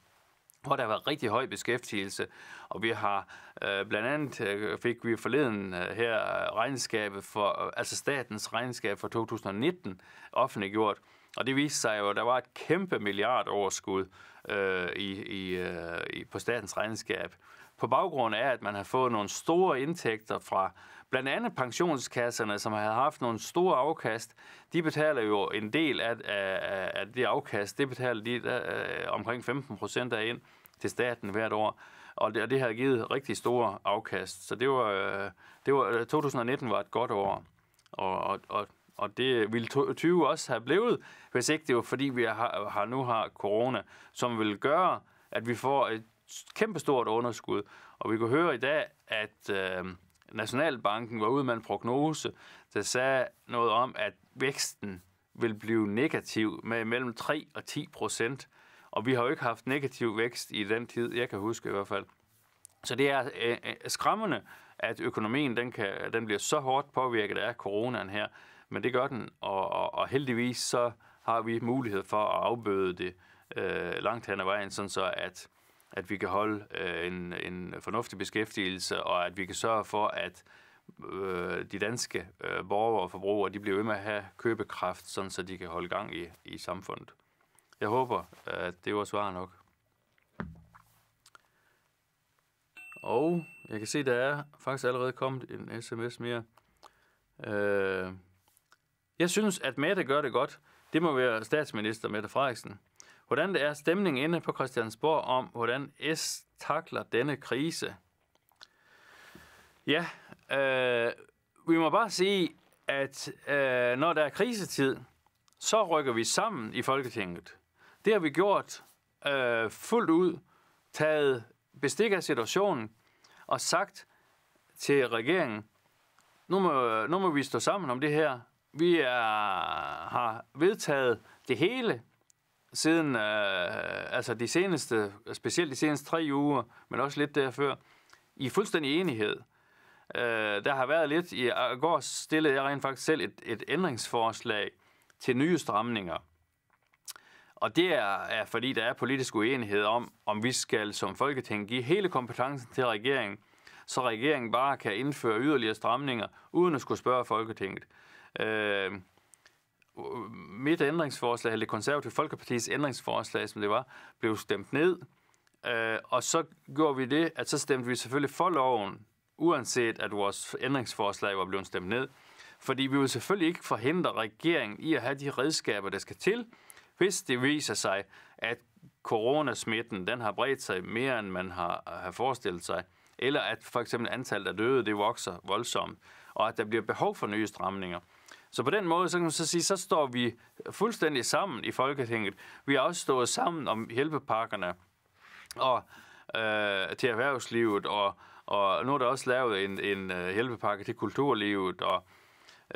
Speaker 1: hvor der var rigtig høj beskæftigelse, og vi har øh, blandt andet øh, fik vi forleden øh, her øh, regnskabet for, øh, altså statens regnskab for 2019 offentliggjort, og det viste sig jo, at der var et kæmpe milliardoverskud øh, i, i, øh, i, på statens regnskab på baggrund af, at man har fået nogle store indtægter fra blandt andet pensionskasserne, som har haft nogle store afkast. De betaler jo en del af, af, af det afkast. Det betaler de der, øh, omkring 15 procent af ind til staten hvert år. Og det, og det har givet rigtig store afkast. Så det var, øh, det var 2019 øh, var et godt år. Og, og, og og det ville 20 også have blevet, hvis ikke det var fordi, vi har, har nu har corona, som vil gøre, at vi får et kæmpestort underskud, og vi kunne høre i dag, at øh, Nationalbanken var ude med en prognose, der sagde noget om, at væksten vil blive negativ med mellem 3 og 10 procent. Og vi har jo ikke haft negativ vækst i den tid, jeg kan huske i hvert fald. Så det er øh, øh, skræmmende, at økonomien den kan, den bliver så hårdt påvirket af coronaen her. Men det gør den, og, og, og heldigvis så har vi mulighed for at afbøde det øh, langt hen ad vejen, sådan så at at vi kan holde øh, en, en fornuftig beskæftigelse, og at vi kan sørge for, at øh, de danske øh, borgere og forbrugere, de bliver ved med at have købekraft, sådan så de kan holde gang i, i samfundet. Jeg håber, at det var svar nok. Og jeg kan se, der er faktisk allerede kommet en sms mere. Øh, jeg synes, at Mette gør det godt. Det må være statsminister Mette Frederiksen. Hvordan er stemningen inde på Christiansborg om, hvordan S takler denne krise? Ja, øh, vi må bare sige, at øh, når der er krisetid, så rykker vi sammen i Folketinget. Det har vi gjort øh, fuldt ud, taget bestik af situationen og sagt til regeringen, nu må, nu må vi stå sammen om det her. Vi er, har vedtaget det hele, siden, øh, altså de seneste, specielt de seneste tre uger, men også lidt derfør, i fuldstændig enighed. Øh, der har været lidt, i går stillede jeg rent faktisk selv et, et ændringsforslag til nye stramninger. Og det er, er, fordi der er politisk uenighed om, om vi skal som Folketing give hele kompetencen til regeringen, så regeringen bare kan indføre yderligere stramninger, uden at skulle spørge Folketinget. Øh, mit ændringsforslag, eller det konservative Folkepartis ændringsforslag, som det var, blev stemt ned. Øh, og så gjorde vi det, at så stemte vi selvfølgelig for loven, uanset at vores ændringsforslag var blevet stemt ned. Fordi vi vil selvfølgelig ikke forhindre regeringen i at have de redskaber, der skal til, hvis det viser sig, at coronasmitten den har bredt sig mere, end man har, har forestillet sig, eller at for eksempel antallet af døde det vokser voldsomt, og at der bliver behov for nye stramninger. Så på den måde, så kan man så sige, så står vi fuldstændig sammen i Folketinget. Vi har også stået sammen om hjælpepakkerne og, øh, til erhvervslivet, og, og nu er der også lavet en, en øh, hjælpepakke til kulturlivet, og,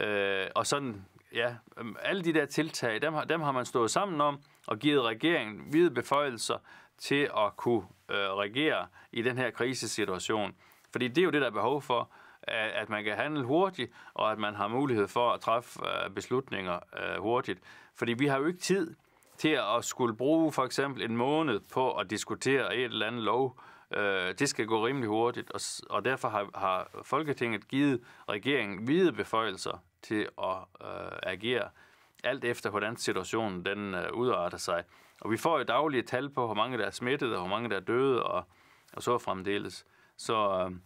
Speaker 1: øh, og sådan, ja, alle de der tiltag, dem, har, dem har man stået sammen om, og givet regeringen hvide beføjelser til at kunne øh, regere i den her krisesituation. Fordi det er jo det, der er behov for, at man kan handle hurtigt, og at man har mulighed for at træffe øh, beslutninger øh, hurtigt. Fordi vi har jo ikke tid til at skulle bruge for eksempel en måned på at diskutere et eller andet lov. Øh, det skal gå rimelig hurtigt, og derfor har Folketinget givet regeringen hvide beføjelser til at agere alt efter, hvordan situationen den udarter sig. Og vi får jo daglige tal på, hvor mange der er smittet, og hvor mange der er døde, og, og så fremdeles. Så øh,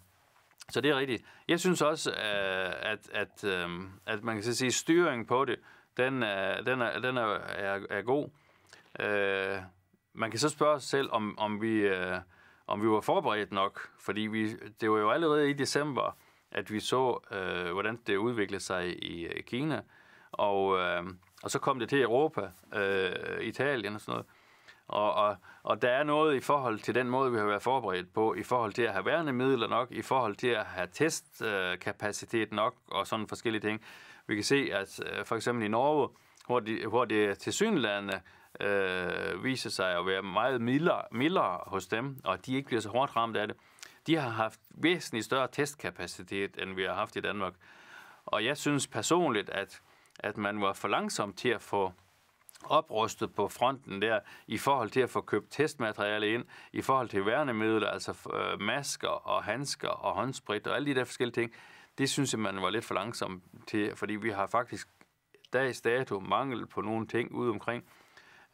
Speaker 1: så det er rigtigt. Jeg synes også, øh, at, at, øhm, at man kan så sige, styringen på det, den, er, den, er, den er, er, er god. Øh, man kan så spørge sig selv, om, om, vi, øh, om vi var forberedt nok, fordi vi, det var jo allerede i december, at vi så, øh, hvordan det udviklede sig i, øh, Kina, og, øh, og så kom det til Europa, øh, Italien og sådan noget. Og, og, og der er noget i forhold til den måde, vi har været forberedt på, i forhold til at have værnemidler nok, i forhold til at have testkapacitet øh, nok, og sådan forskellige ting. Vi kan se, at øh, for eksempel i Norge, hvor, de, hvor det til synlande øh, viser sig at være meget mildere, mildere hos dem, og de ikke bliver så hårdt ramt af det, de har haft væsentligt større testkapacitet, end vi har haft i Danmark. Og jeg synes personligt, at, at man var for langsom til at få oprustet på fronten der i forhold til at få købt testmateriale ind, i forhold til værnemidler, altså øh, masker og handsker og håndsprit og alle de der forskellige ting. Det synes jeg, man var lidt for langsom til, fordi vi har faktisk dags dato mangel på nogle ting ude omkring.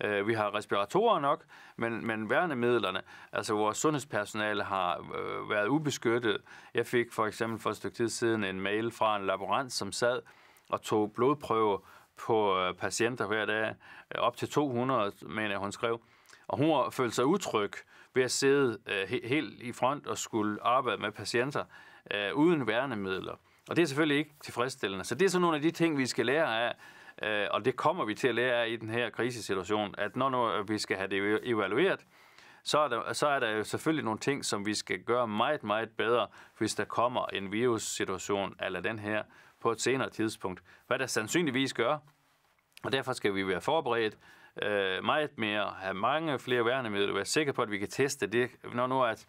Speaker 1: Øh, vi har respiratorer nok, men, men værnemidlerne, altså vores sundhedspersonale har øh, været ubeskyttet. Jeg fik for eksempel for et stykke tid siden en mail fra en laborant, som sad og tog blodprøver på øh, patienter hver dag, øh, op til 200, mener jeg, hun skrev. Og hun følte sig utryg ved at sidde øh, helt i front og skulle arbejde med patienter uden værnemidler. Og det er selvfølgelig ikke tilfredsstillende. Så det er sådan nogle af de ting, vi skal lære af, og det kommer vi til at lære af i den her krisesituation, at når nu vi skal have det evalueret, så er, der, så er der jo selvfølgelig nogle ting, som vi skal gøre meget, meget bedre, hvis der kommer en virussituation eller den her, på et senere tidspunkt, hvad der sandsynligvis gør. Og derfor skal vi være forberedt øh, meget mere, have mange flere værnemidler, være sikre på, at vi kan teste det, når nu at,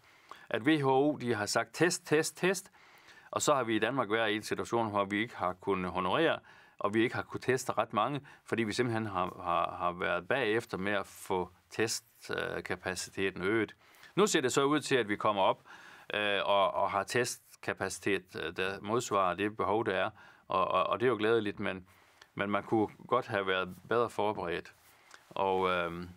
Speaker 1: at WHO de har sagt test, test, test, og så har vi i Danmark været i en situation, hvor vi ikke har kunnet honorere, og vi ikke har kunnet teste ret mange, fordi vi simpelthen har, har, har været bagefter med at få testkapaciteten øget. Nu ser det så ud til, at vi kommer op øh, og, og har test kapacitet, øh, der modsvarer det behov, der er. Og, og, og det er jo glædeligt, men, men man kunne godt have været bedre forberedt. Og, øhm,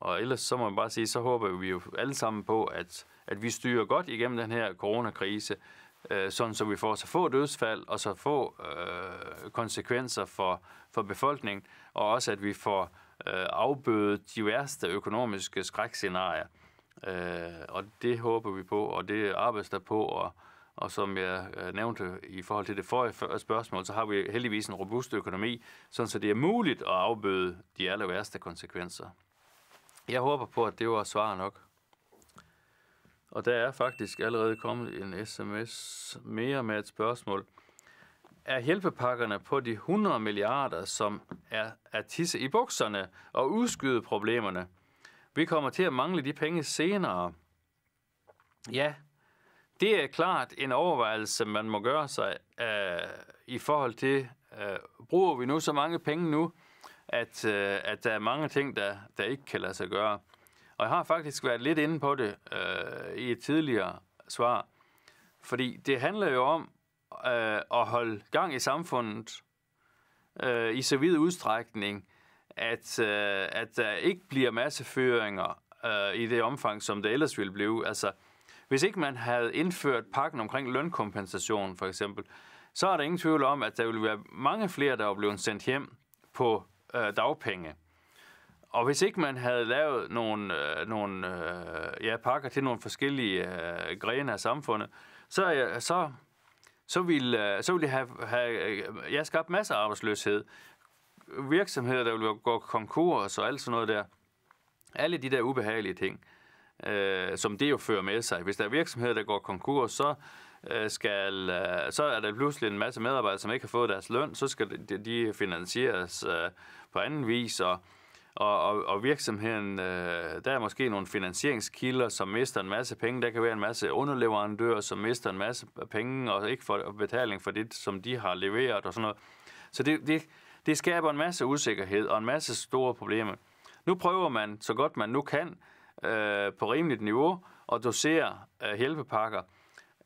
Speaker 1: og ellers så må man bare sige, så håber vi jo alle sammen på, at, at vi styrer godt igennem den her coronakrise, øh, sådan så vi får så få dødsfald og så få øh, konsekvenser for, for befolkningen, og også at vi får øh, afbødet de værste økonomiske skrækscenarier. Øh, og det håber vi på, og det arbejdes der på, og, og som jeg øh, nævnte i forhold til det forrige spørgsmål, så har vi heldigvis en robust økonomi, sådan så det er muligt at afbøde de aller værste konsekvenser. Jeg håber på, at det var svar nok. Og der er faktisk allerede kommet en sms mere med et spørgsmål. Er hjælpepakkerne på de 100 milliarder, som er at tisse i bukserne og udskyde problemerne – vi kommer til at mangle de penge senere. Ja, det er klart en overvejelse, man må gøre sig øh, i forhold til, øh, bruger vi nu så mange penge nu, at, øh, at der er mange ting, der, der ikke kan lade sig gøre. Og jeg har faktisk været lidt inde på det øh, i et tidligere svar, fordi det handler jo om øh, at holde gang i samfundet øh, i så vid udstrækning, at, øh, at der ikke bliver masseføringer øh, i det omfang, som det ellers ville blive. Altså, hvis ikke man havde indført pakken omkring lønkompensation, for eksempel, så er der ingen tvivl om, at der ville være mange flere, der var blevet sendt hjem på øh, dagpenge. Og hvis ikke man havde lavet nogle, øh, nogle øh, ja, pakker til nogle forskellige øh, grene af samfundet, så, øh, så, så ville, øh, så ville have, have øh, ja, skabt masser af arbejdsløshed virksomheder, der vil gå konkurs og alt sådan noget der. Alle de der ubehagelige ting, øh, som det jo fører med sig. Hvis der er virksomheder, der går konkurs, så øh, skal, øh, så er der pludselig en masse medarbejdere, som ikke har fået deres løn, så skal de, de finansieres øh, på anden vis, og, og, og, og virksomheden, øh, der er måske nogle finansieringskilder, som mister en masse penge. Der kan være en masse underleverandører, som mister en masse penge og ikke får betaling for det, som de har leveret og sådan noget. Så det, det, det skaber en masse usikkerhed og en masse store problemer. Nu prøver man, så godt man nu kan, øh, på rimeligt niveau, at dosere øh, hjælpepakker,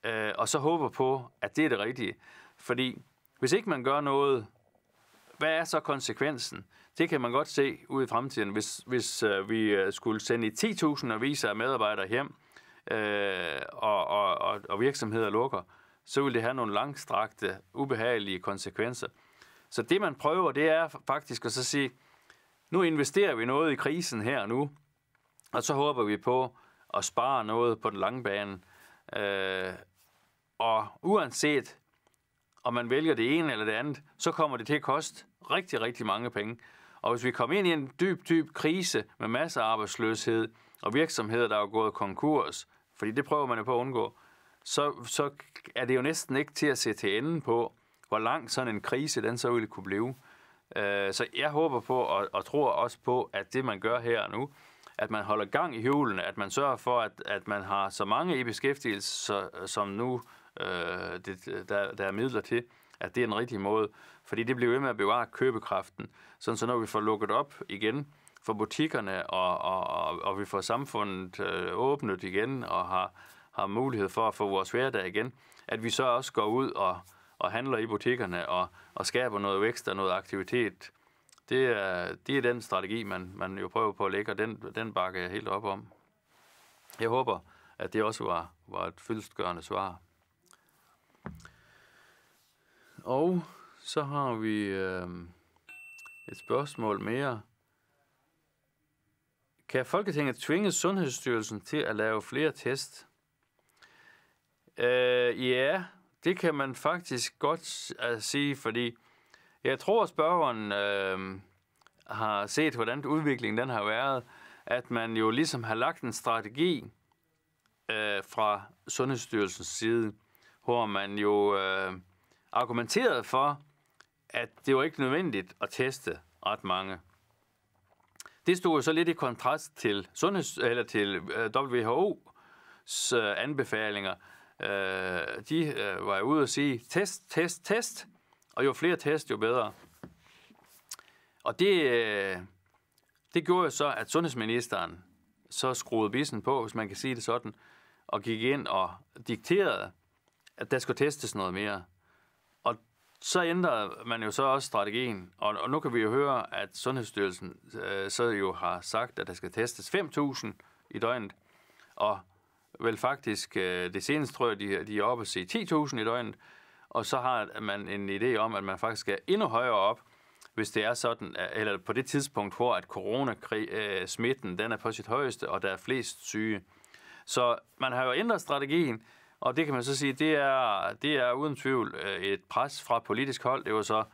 Speaker 1: øh, og så håber på, at det er det rigtige. Fordi hvis ikke man gør noget, hvad er så konsekvensen? Det kan man godt se ud i fremtiden. Hvis, hvis øh, vi øh, skulle sende 10.000 aviser af medarbejdere hjem, øh, og, og, og, og virksomheder lukker, så vil det have nogle langstrakte, ubehagelige konsekvenser. Så det, man prøver, det er faktisk at så sige, nu investerer vi noget i krisen her nu, og så håber vi på at spare noget på den lange bane. Øh, og uanset om man vælger det ene eller det andet, så kommer det til at koste rigtig, rigtig mange penge. Og hvis vi kommer ind i en dyb, dyb krise med masser af arbejdsløshed og virksomheder, der er gået konkurs, fordi det prøver man jo på at undgå, så, så er det jo næsten ikke til at se til enden på, hvor lang sådan en krise den så ville kunne blive. Øh, så jeg håber på og, og tror også på, at det man gør her nu, at man holder gang i hjulene, at man sørger for, at, at man har så mange i beskæftigelse, så, som nu øh, det, der, der er midler til, at det er en rigtig måde. Fordi det bliver ved med at bevare købekraften. Sådan så når vi får lukket op igen for butikkerne, og, og, og, og vi får samfundet øh, åbnet igen, og har, har mulighed for at få vores hverdag igen, at vi så også går ud og, og handler i butikkerne og, og skaber noget vækst og noget aktivitet. Det er, det er den strategi, man, man jo prøver på at lægge, og den, den bakker jeg helt op om. Jeg håber, at det også var, var et fyldstgørende svar. Og så har vi øh, et spørgsmål mere. Kan Folketinget tvinge Sundhedsstyrelsen til at lave flere test? Øh, ja, det kan man faktisk godt at øh, sige, fordi jeg tror, at spørgeren øh, har set, hvordan udviklingen den har været, at man jo ligesom har lagt en strategi øh, fra Sundhedsstyrelsens side, hvor man jo øh, argumenterede for, at det var ikke nødvendigt at teste ret mange. Det stod jo så lidt i kontrast til, sundheds, eller til øh, WHO's øh, anbefalinger, øh, de øh, var ude og sige, test, test, test, og jo flere test, jo bedre. Og det, øh, det gjorde jo så, at sundhedsministeren så skruede bissen på, hvis man kan sige det sådan, og gik ind og dikterede, at der skulle testes noget mere. Og så ændrede man jo så også strategien, og, og nu kan vi jo høre, at Sundhedsstyrelsen øh, så jo har sagt, at der skal testes 5.000 i døgnet, og vel faktisk øh, det seneste, tror jeg, de, de er oppe at se 10.000 i døgnet, og så har man en idé om, at man faktisk skal endnu højere op, hvis det er sådan, eller på det tidspunkt, hvor at coronasmitten øh, den er på sit højeste, og der er flest syge. Så man har jo ændret strategien, og det kan man så sige, det er, det er uden tvivl øh, et pres fra politisk hold. Det var så,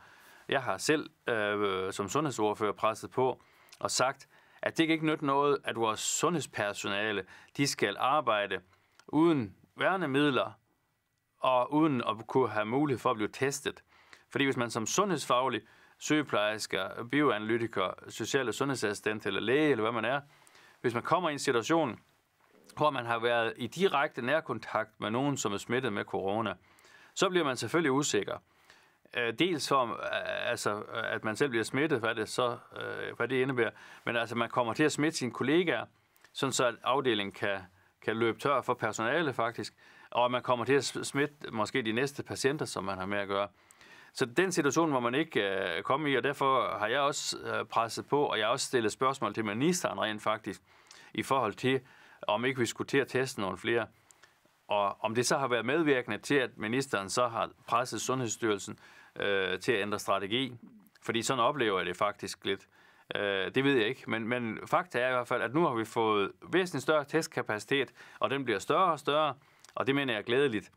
Speaker 1: jeg har selv øh, som sundhedsordfører presset på og sagt, at det kan ikke nytte noget, at vores sundhedspersonale, de skal arbejde uden værnemidler og uden at kunne have mulighed for at blive testet. Fordi hvis man som sundhedsfaglig sygeplejersker, bioanalytiker, social- og sundhedsassistent eller læge, eller hvad man er, hvis man kommer i en situation, hvor man har været i direkte nærkontakt med nogen, som er smittet med corona, så bliver man selvfølgelig usikker. Øh, dels som, øh, altså, øh, at man selv bliver smittet, hvad det så hvad det indebærer, men altså, man kommer til at smitte sine kollegaer, sådan så at afdelingen kan, kan løbe tør for personale faktisk, og man kommer til at smitte måske de næste patienter, som man har med at gøre. Så den situation hvor man ikke øh, komme i, og derfor har jeg også øh, presset på, og jeg har også stillet spørgsmål til ministeren rent faktisk, i forhold til, om ikke vi skulle til at teste nogle flere. Og om det så har været medvirkende til, at ministeren så har presset Sundhedsstyrelsen øh, til at ændre strategi. Fordi sådan oplever jeg det faktisk lidt. Øh, det ved jeg ikke, men, men fakta er i hvert fald, at nu har vi fået væsentligt større testkapacitet, og den bliver større og større, og det mener jeg er glædeligt.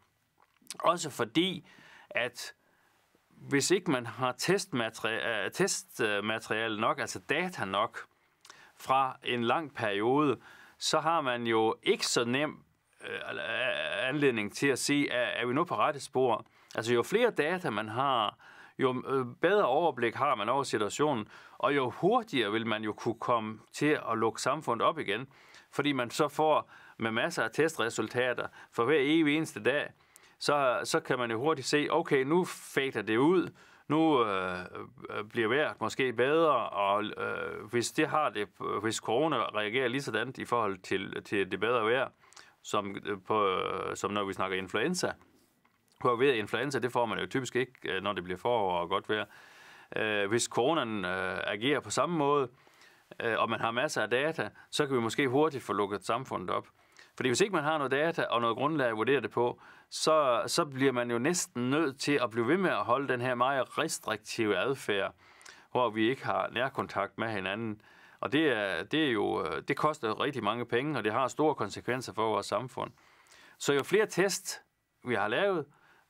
Speaker 1: Også fordi, at hvis ikke man har testmateriale, øh, testmateriale nok, altså data nok, fra en lang periode, så har man jo ikke så nem øh, anledning til at sige, er, er vi nu på rette spor? Altså jo flere data man har, jo øh, bedre overblik har man over situationen, og jo hurtigere vil man jo kunne komme til at lukke samfundet op igen, fordi man så får med masser af testresultater for hver evig eneste dag, så, så kan man jo hurtigt se, okay, nu fader det ud, nu øh, øh bliver vejret måske bedre, og øh, hvis, det har det, hvis corona reagerer lige sådan i forhold til, til det bedre vejr, som, øh, på, som når vi snakker influenza, og ved influenza, det får man jo typisk ikke, øh, når det bliver forår og godt vejr. Øh, hvis coronaen øh, agerer på samme måde, og man har masser af data, så kan vi måske hurtigt få lukket samfundet op. Fordi hvis ikke man har noget data og noget grundlag at vurdere det på, så, så bliver man jo næsten nødt til at blive ved med at holde den her meget restriktive adfærd, hvor vi ikke har nærkontakt med hinanden. Og det, er, det, er jo, det koster rigtig mange penge, og det har store konsekvenser for vores samfund. Så jo flere test vi har lavet,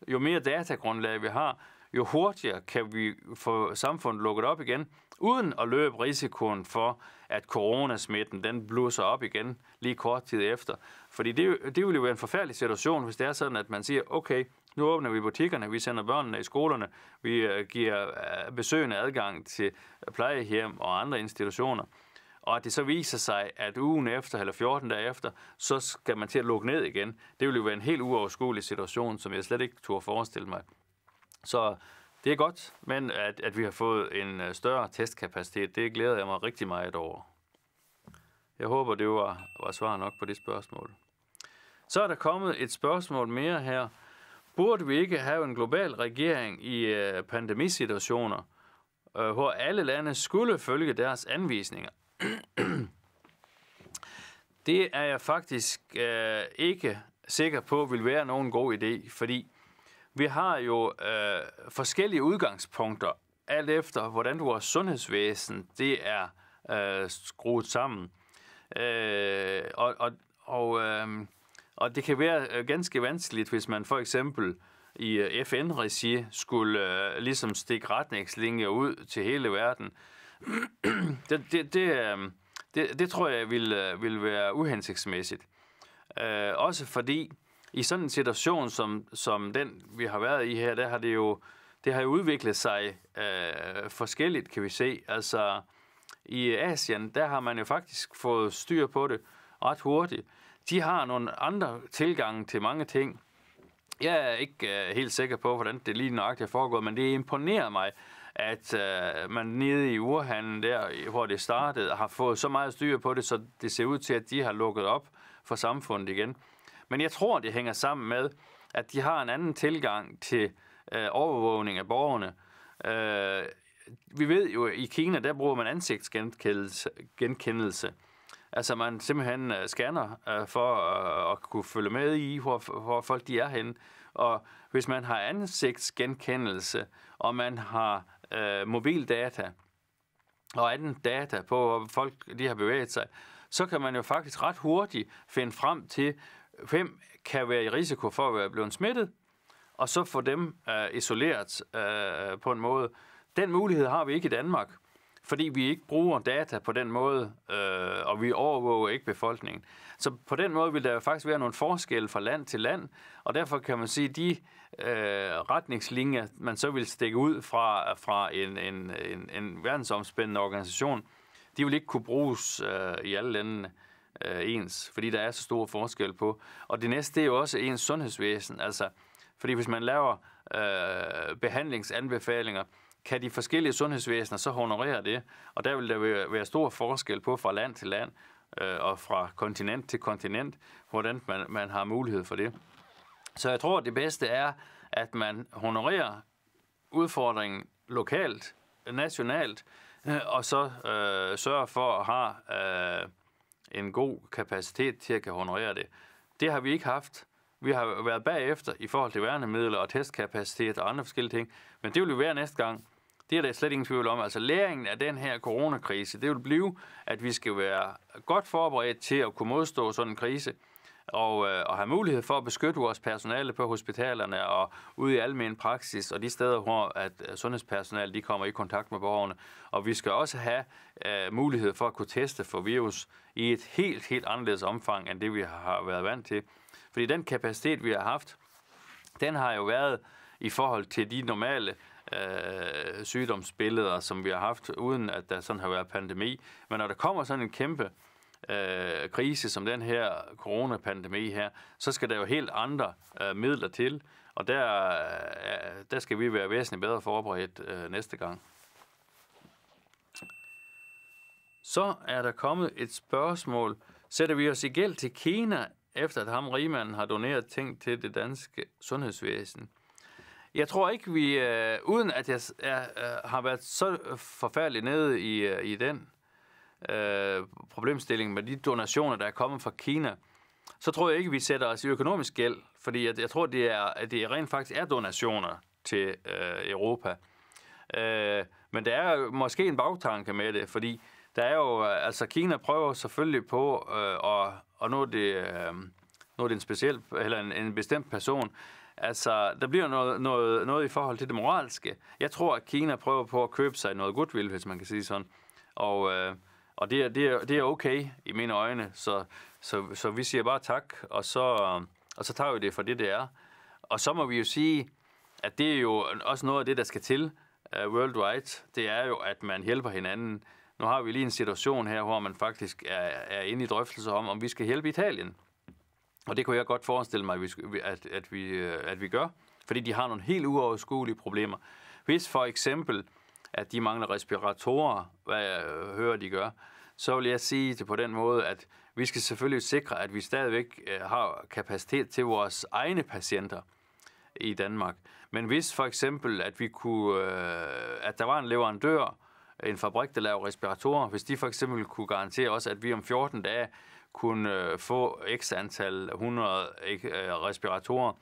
Speaker 1: jo mere datagrundlag vi har, jo hurtigere kan vi få samfundet lukket op igen, uden at løbe risikoen for, at coronasmitten den blusser op igen lige kort tid efter. Fordi det, det ville jo være en forfærdelig situation, hvis det er sådan, at man siger, okay, nu åbner vi butikkerne, vi sender børnene i skolerne, vi øh, giver øh, besøgende adgang til plejehjem og andre institutioner og at det så viser sig, at ugen efter, eller 14 dage efter, så skal man til at lukke ned igen. Det vil jo være en helt uoverskuelig situation, som jeg slet ikke turde forestille mig. Så det er godt, men at, at vi har fået en øh, større testkapacitet, det glæder jeg mig rigtig meget over. Jeg håber, det var, var svar nok på det spørgsmål. Så er der kommet et spørgsmål mere her. Burde vi ikke have en global regering i øh, pandemisituationer, øh, hvor alle lande skulle følge deres anvisninger? <clears throat> det er jeg faktisk øh, ikke sikker på vil være nogen god idé, fordi vi har jo øh, forskellige udgangspunkter, alt efter hvordan vores sundhedsvæsen det er øh, skruet sammen. Øh, og, og, og, øh, og det kan være øh, ganske vanskeligt, hvis man for eksempel i øh, FN-regi skulle øh, ligesom stikke retningslinjer ud til hele verden. <clears throat> det, det, det, øhm, det, det tror jeg vil, øh, vil være uhensigtsmæssigt. Øh, også fordi i sådan en situation som, som den, vi har været i her, der har det jo det har jo udviklet sig øh, forskelligt, kan vi se. Altså, i Asien, der har man jo faktisk fået styr på det ret hurtigt. De har nogle andre tilgange til mange ting. Jeg er ikke øh, helt sikker på, hvordan det lige nøjagtigt er foregået, men det imponerer mig, at øh, man nede i urhandlen der, hvor det startede, har fået så meget styr på det, så det ser ud til, at de har lukket op for samfundet igen. Men jeg tror, det hænger sammen med, at de har en anden tilgang til øh, overvågning af borgerne. Øh, vi ved jo, at i Kina, der bruger man ansigtsgenkendelse. Altså man simpelthen øh, scanner øh, for øh, at kunne følge med i, hvor, hvor folk de er henne. Og hvis man har ansigtsgenkendelse, og man har øh, mobildata og anden data på, hvor folk de har bevæget sig, så kan man jo faktisk ret hurtigt finde frem til, hvem kan være i risiko for at være blevet smittet, og så få dem øh, isoleret øh, på en måde. Den mulighed har vi ikke i Danmark fordi vi ikke bruger data på den måde, øh, og vi overvåger ikke befolkningen. Så på den måde vil der faktisk være nogle forskelle fra land til land, og derfor kan man sige, at de øh, retningslinjer, man så vil stikke ud fra, fra en, en, en, en verdensomspændende organisation, de vil ikke kunne bruges øh, i alle lande øh, ens, fordi der er så store forskelle på. Og det næste, det er jo også ens sundhedsvæsen, altså, fordi hvis man laver øh, behandlingsanbefalinger, kan de forskellige sundhedsvæsener så honorere det? Og der vil der være stor forskel på fra land til land øh, og fra kontinent til kontinent, hvordan man, man har mulighed for det. Så jeg tror, at det bedste er, at man honorerer udfordringen lokalt, nationalt, øh, og så øh, sørger for at have øh, en god kapacitet til at kan honorere det. Det har vi ikke haft. Vi har været bagefter i forhold til værnemidler og testkapacitet og andre forskellige ting, men det vil jo være næste gang. Det er der slet ingen tvivl om. Altså læringen af den her coronakrise, det vil blive, at vi skal være godt forberedt til at kunne modstå sådan en krise og, øh, og have mulighed for at beskytte vores personale på hospitalerne og ude i almen praksis og de steder, hvor at øh, sundhedspersonale de kommer i kontakt med borgerne. Og vi skal også have øh, mulighed for at kunne teste for virus i et helt, helt anderledes omfang end det, vi har været vant til. Fordi den kapacitet, vi har haft, den har jo været i forhold til de normale øh, sygdomsbilleder, som vi har haft, uden at der sådan har været pandemi. Men når der kommer sådan en kæmpe øh, krise som den her coronapandemi her, så skal der jo helt andre øh, midler til, og der, øh, der skal vi være væsentligt bedre forberedt øh, næste gang. Så er der kommet et spørgsmål. Sætter vi os i gæld til Kina, efter at ham rigmanden har doneret ting til det danske sundhedsvæsen? Jeg tror ikke, vi... Øh, uden at jeg er, øh, har været så forfærdelig nede i, øh, i den øh, problemstilling med de donationer, der er kommet fra Kina, så tror jeg ikke, vi sætter os i økonomisk gæld, fordi jeg, jeg tror, det er, at det rent faktisk er donationer til øh, Europa. Øh, men der er måske en bagtanke med det, fordi der er jo, øh, altså Kina prøver selvfølgelig på, øh, og, og nå det, øh, nu er det en speciel, eller en, en bestemt person, Altså, der bliver noget, noget, noget i forhold til det moralske. Jeg tror, at Kina prøver på at købe sig noget goodwill, hvis man kan sige sådan. Og, øh, og det, er, det, er, det er okay i mine øjne. Så, så, så vi siger bare tak, og så, øh, og så tager vi det for det, det er. Og så må vi jo sige, at det er jo også noget af det, der skal til uh, worldwide. Det er jo, at man hjælper hinanden. Nu har vi lige en situation her, hvor man faktisk er, er inde i drøftelser om, om vi skal hjælpe Italien. Og det kunne jeg godt forestille mig, at vi, at, at vi, øh, at vi gør, fordi de har nogle helt uoverskuelige problemer. Hvis for eksempel, at de mangler respiratorer, hvad jeg øh, hører, de gør, så vil jeg sige det på den måde, at vi skal selvfølgelig sikre, at vi stadigvæk øh, har kapacitet til vores egne patienter i Danmark. Men hvis for eksempel, at, vi kunne, at der var en leverandør, en fabrik, der laver respiratorer, hvis de for eksempel kunne garantere os, at vi om 14 dage kunne øh, få x antal 100 øh, respiratorer,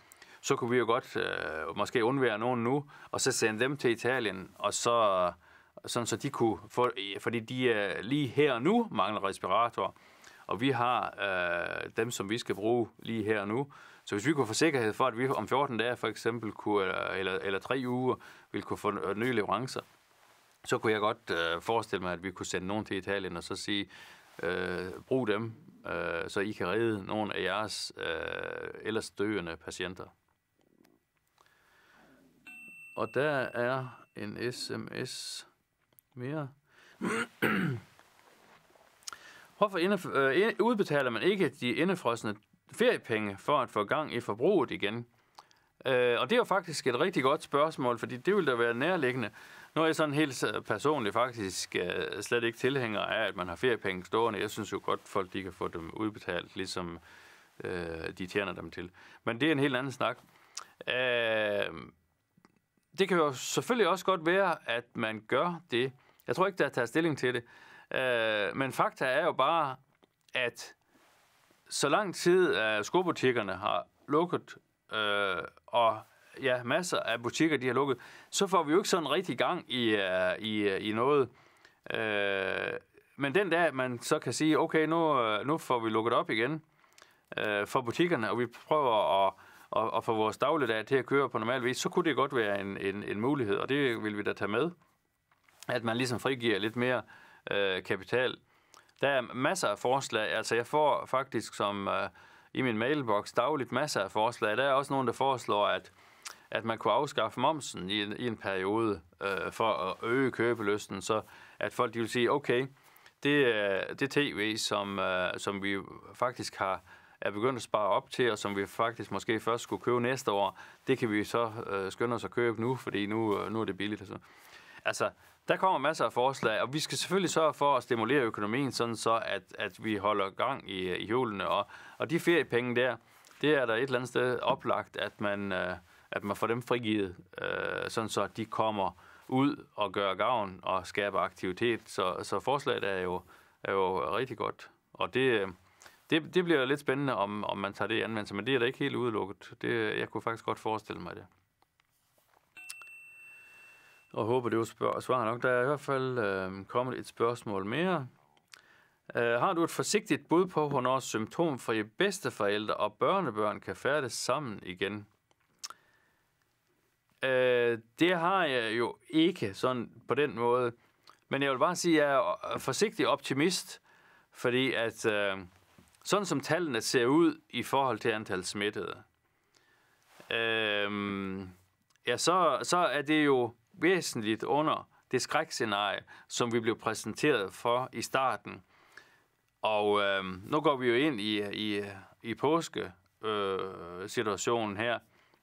Speaker 1: så kunne vi jo godt øh, måske undvære nogen nu, og så sende dem til Italien, og så sådan så de kunne få, fordi de øh, lige her og nu mangler respiratorer, og vi har øh, dem, som vi skal bruge lige her og nu. Så hvis vi kunne få sikkerhed for, at vi om 14 dage for eksempel, kunne, øh, eller, eller 3 uger, ville kunne få nye leverancer, så kunne jeg godt øh, forestille mig, at vi kunne sende nogen til Italien og så sige, Øh, brug dem, øh, så I kan redde nogle af jeres øh, ellers døende patienter. Og der er en sms mere. <clears throat> Hvorfor indef- øh, udbetaler man ikke de indefrosne feriepenge for at få gang i forbruget igen? Øh, og det er jo faktisk et rigtig godt spørgsmål, fordi det vil da være nærliggende nu er jeg sådan helt øh, personligt faktisk øh, slet ikke tilhænger af, at man har feriepenge stående. Jeg synes jo godt, folk de kan få dem udbetalt, ligesom øh, de tjener dem til. Men det er en helt anden snak. Øh, det kan jo selvfølgelig også godt være, at man gør det. Jeg tror ikke, der tager stilling til det. Øh, men fakta er jo bare, at så lang tid uh, skobutikkerne har lukket, øh, og ja, masser af butikker, de har lukket, så får vi jo ikke sådan rigtig gang i, uh, i, uh, i noget. Uh, men den dag, man så kan sige, okay, nu, nu får vi lukket op igen uh, for butikkerne, og vi prøver at og, og få vores dagligdag til at køre på normal vis, så kunne det godt være en, en, en mulighed, og det vil vi da tage med, at man ligesom frigiver lidt mere uh, kapital. Der er masser af forslag, altså jeg får faktisk som Uh, i min mailbox dagligt masser af forslag. Der er også nogen, der foreslår, at at man kunne afskaffe momsen i en, i en periode øh, for at øge købelysten, så at folk ville vil sige, okay, det, er det tv, som, øh, som vi faktisk har er begyndt at spare op til, og som vi faktisk måske først skulle købe næste år, det kan vi så øh, skynde os at købe nu, fordi nu, øh, nu er det billigt. Altså. altså, der kommer masser af forslag, og vi skal selvfølgelig sørge for at stimulere økonomien, sådan så at, at vi holder gang i, i hjulene. Og, og de feriepenge der, det er der et eller andet sted oplagt, at man, øh, at man får dem frigivet, øh, sådan så de kommer ud og gør gavn og skaber aktivitet. Så, så forslaget er jo, er jo rigtig godt. Og det, øh, det, det bliver lidt spændende, om, om man tager det i anvendelse, men det er da ikke helt udelukket. Det, jeg kunne faktisk godt forestille mig det. Og håber, det var spørg- svar nok. Der er i hvert fald øh, kommet et spørgsmål mere. Øh, har du et forsigtigt bud på, hvornår symptomfrie bedsteforældre og børnebørn kan færdes sammen igen? Øh, det har jeg jo ikke sådan på den måde. Men jeg vil bare sige, at jeg er forsigtig optimist, fordi at øh, sådan som tallene ser ud i forhold til antal smittede, øh, ja, så, så er det jo væsentligt under det skrækscenarie, som vi blev præsenteret for i starten. Og øh, nu går vi jo ind i, i, i påske øh, her,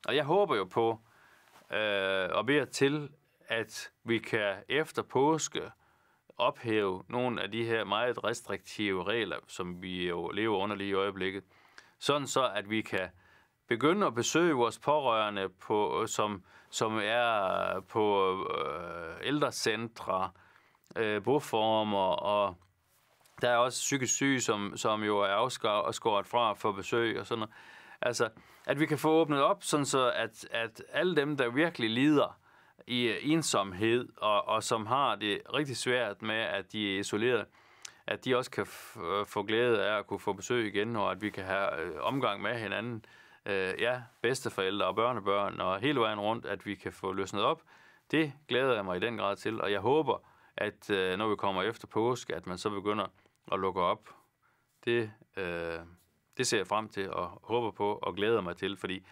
Speaker 1: og jeg håber jo på, øh, og beder til, at vi kan efter påske ophæve nogle af de her meget restriktive regler, som vi jo lever under lige i øjeblikket, sådan så, at vi kan begynde at besøge vores pårørende, på, som, som er på øh, ældrecentre, øh, boformer, og der er også psykisk syge, som, som jo er afskåret fra for besøg og sådan noget. Altså, at vi kan få åbnet op, sådan så at, at alle dem, der virkelig lider i ensomhed, og, og som har det rigtig svært med, at de er isoleret, at de også kan øh, få glæde af at kunne få besøg igen, og at vi kan have øh, omgang med hinanden. Øh, ja, bedsteforældre og børnebørn, og hele vejen rundt, at vi kan få løsnet op. Det glæder jeg mig i den grad til, og jeg håber, at øh, når vi kommer efter påske, at man så begynder at lukke op. Det øh, det ser jeg frem til og håber på og glæder mig til, fordi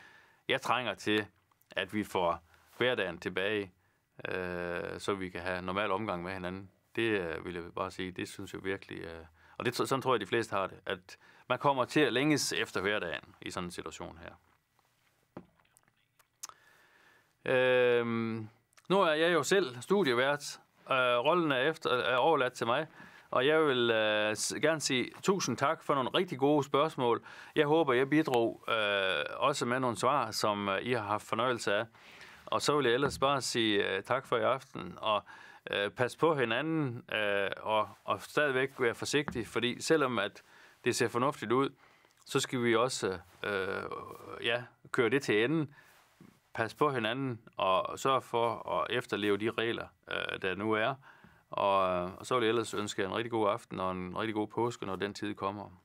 Speaker 1: jeg trænger til, at vi får hverdagen tilbage, øh, så vi kan have normal omgang med hinanden. Det øh, vil jeg bare sige, det synes jeg virkelig... Øh, og det, sådan tror jeg, de fleste har det, at man kommer til at længes efter hverdagen i sådan en situation her. Øh, nu er jeg jo selv studievært. Øh, rollen er, efter, er overladt til mig. Og jeg vil øh, gerne sige tusind tak for nogle rigtig gode spørgsmål. Jeg håber, jeg bidrog øh, også med nogle svar, som øh, I har haft fornøjelse af. Og så vil jeg ellers bare sige øh, tak for i aften, og øh, pas på hinanden, øh, og, og stadigvæk være forsigtig, fordi selvom at det ser fornuftigt ud, så skal vi også øh, ja, køre det til enden, Pas på hinanden og sørg for at efterleve de regler, øh, der nu er. Og, øh, og så vil jeg ellers ønske jer en rigtig god aften og en rigtig god påske, når den tid kommer.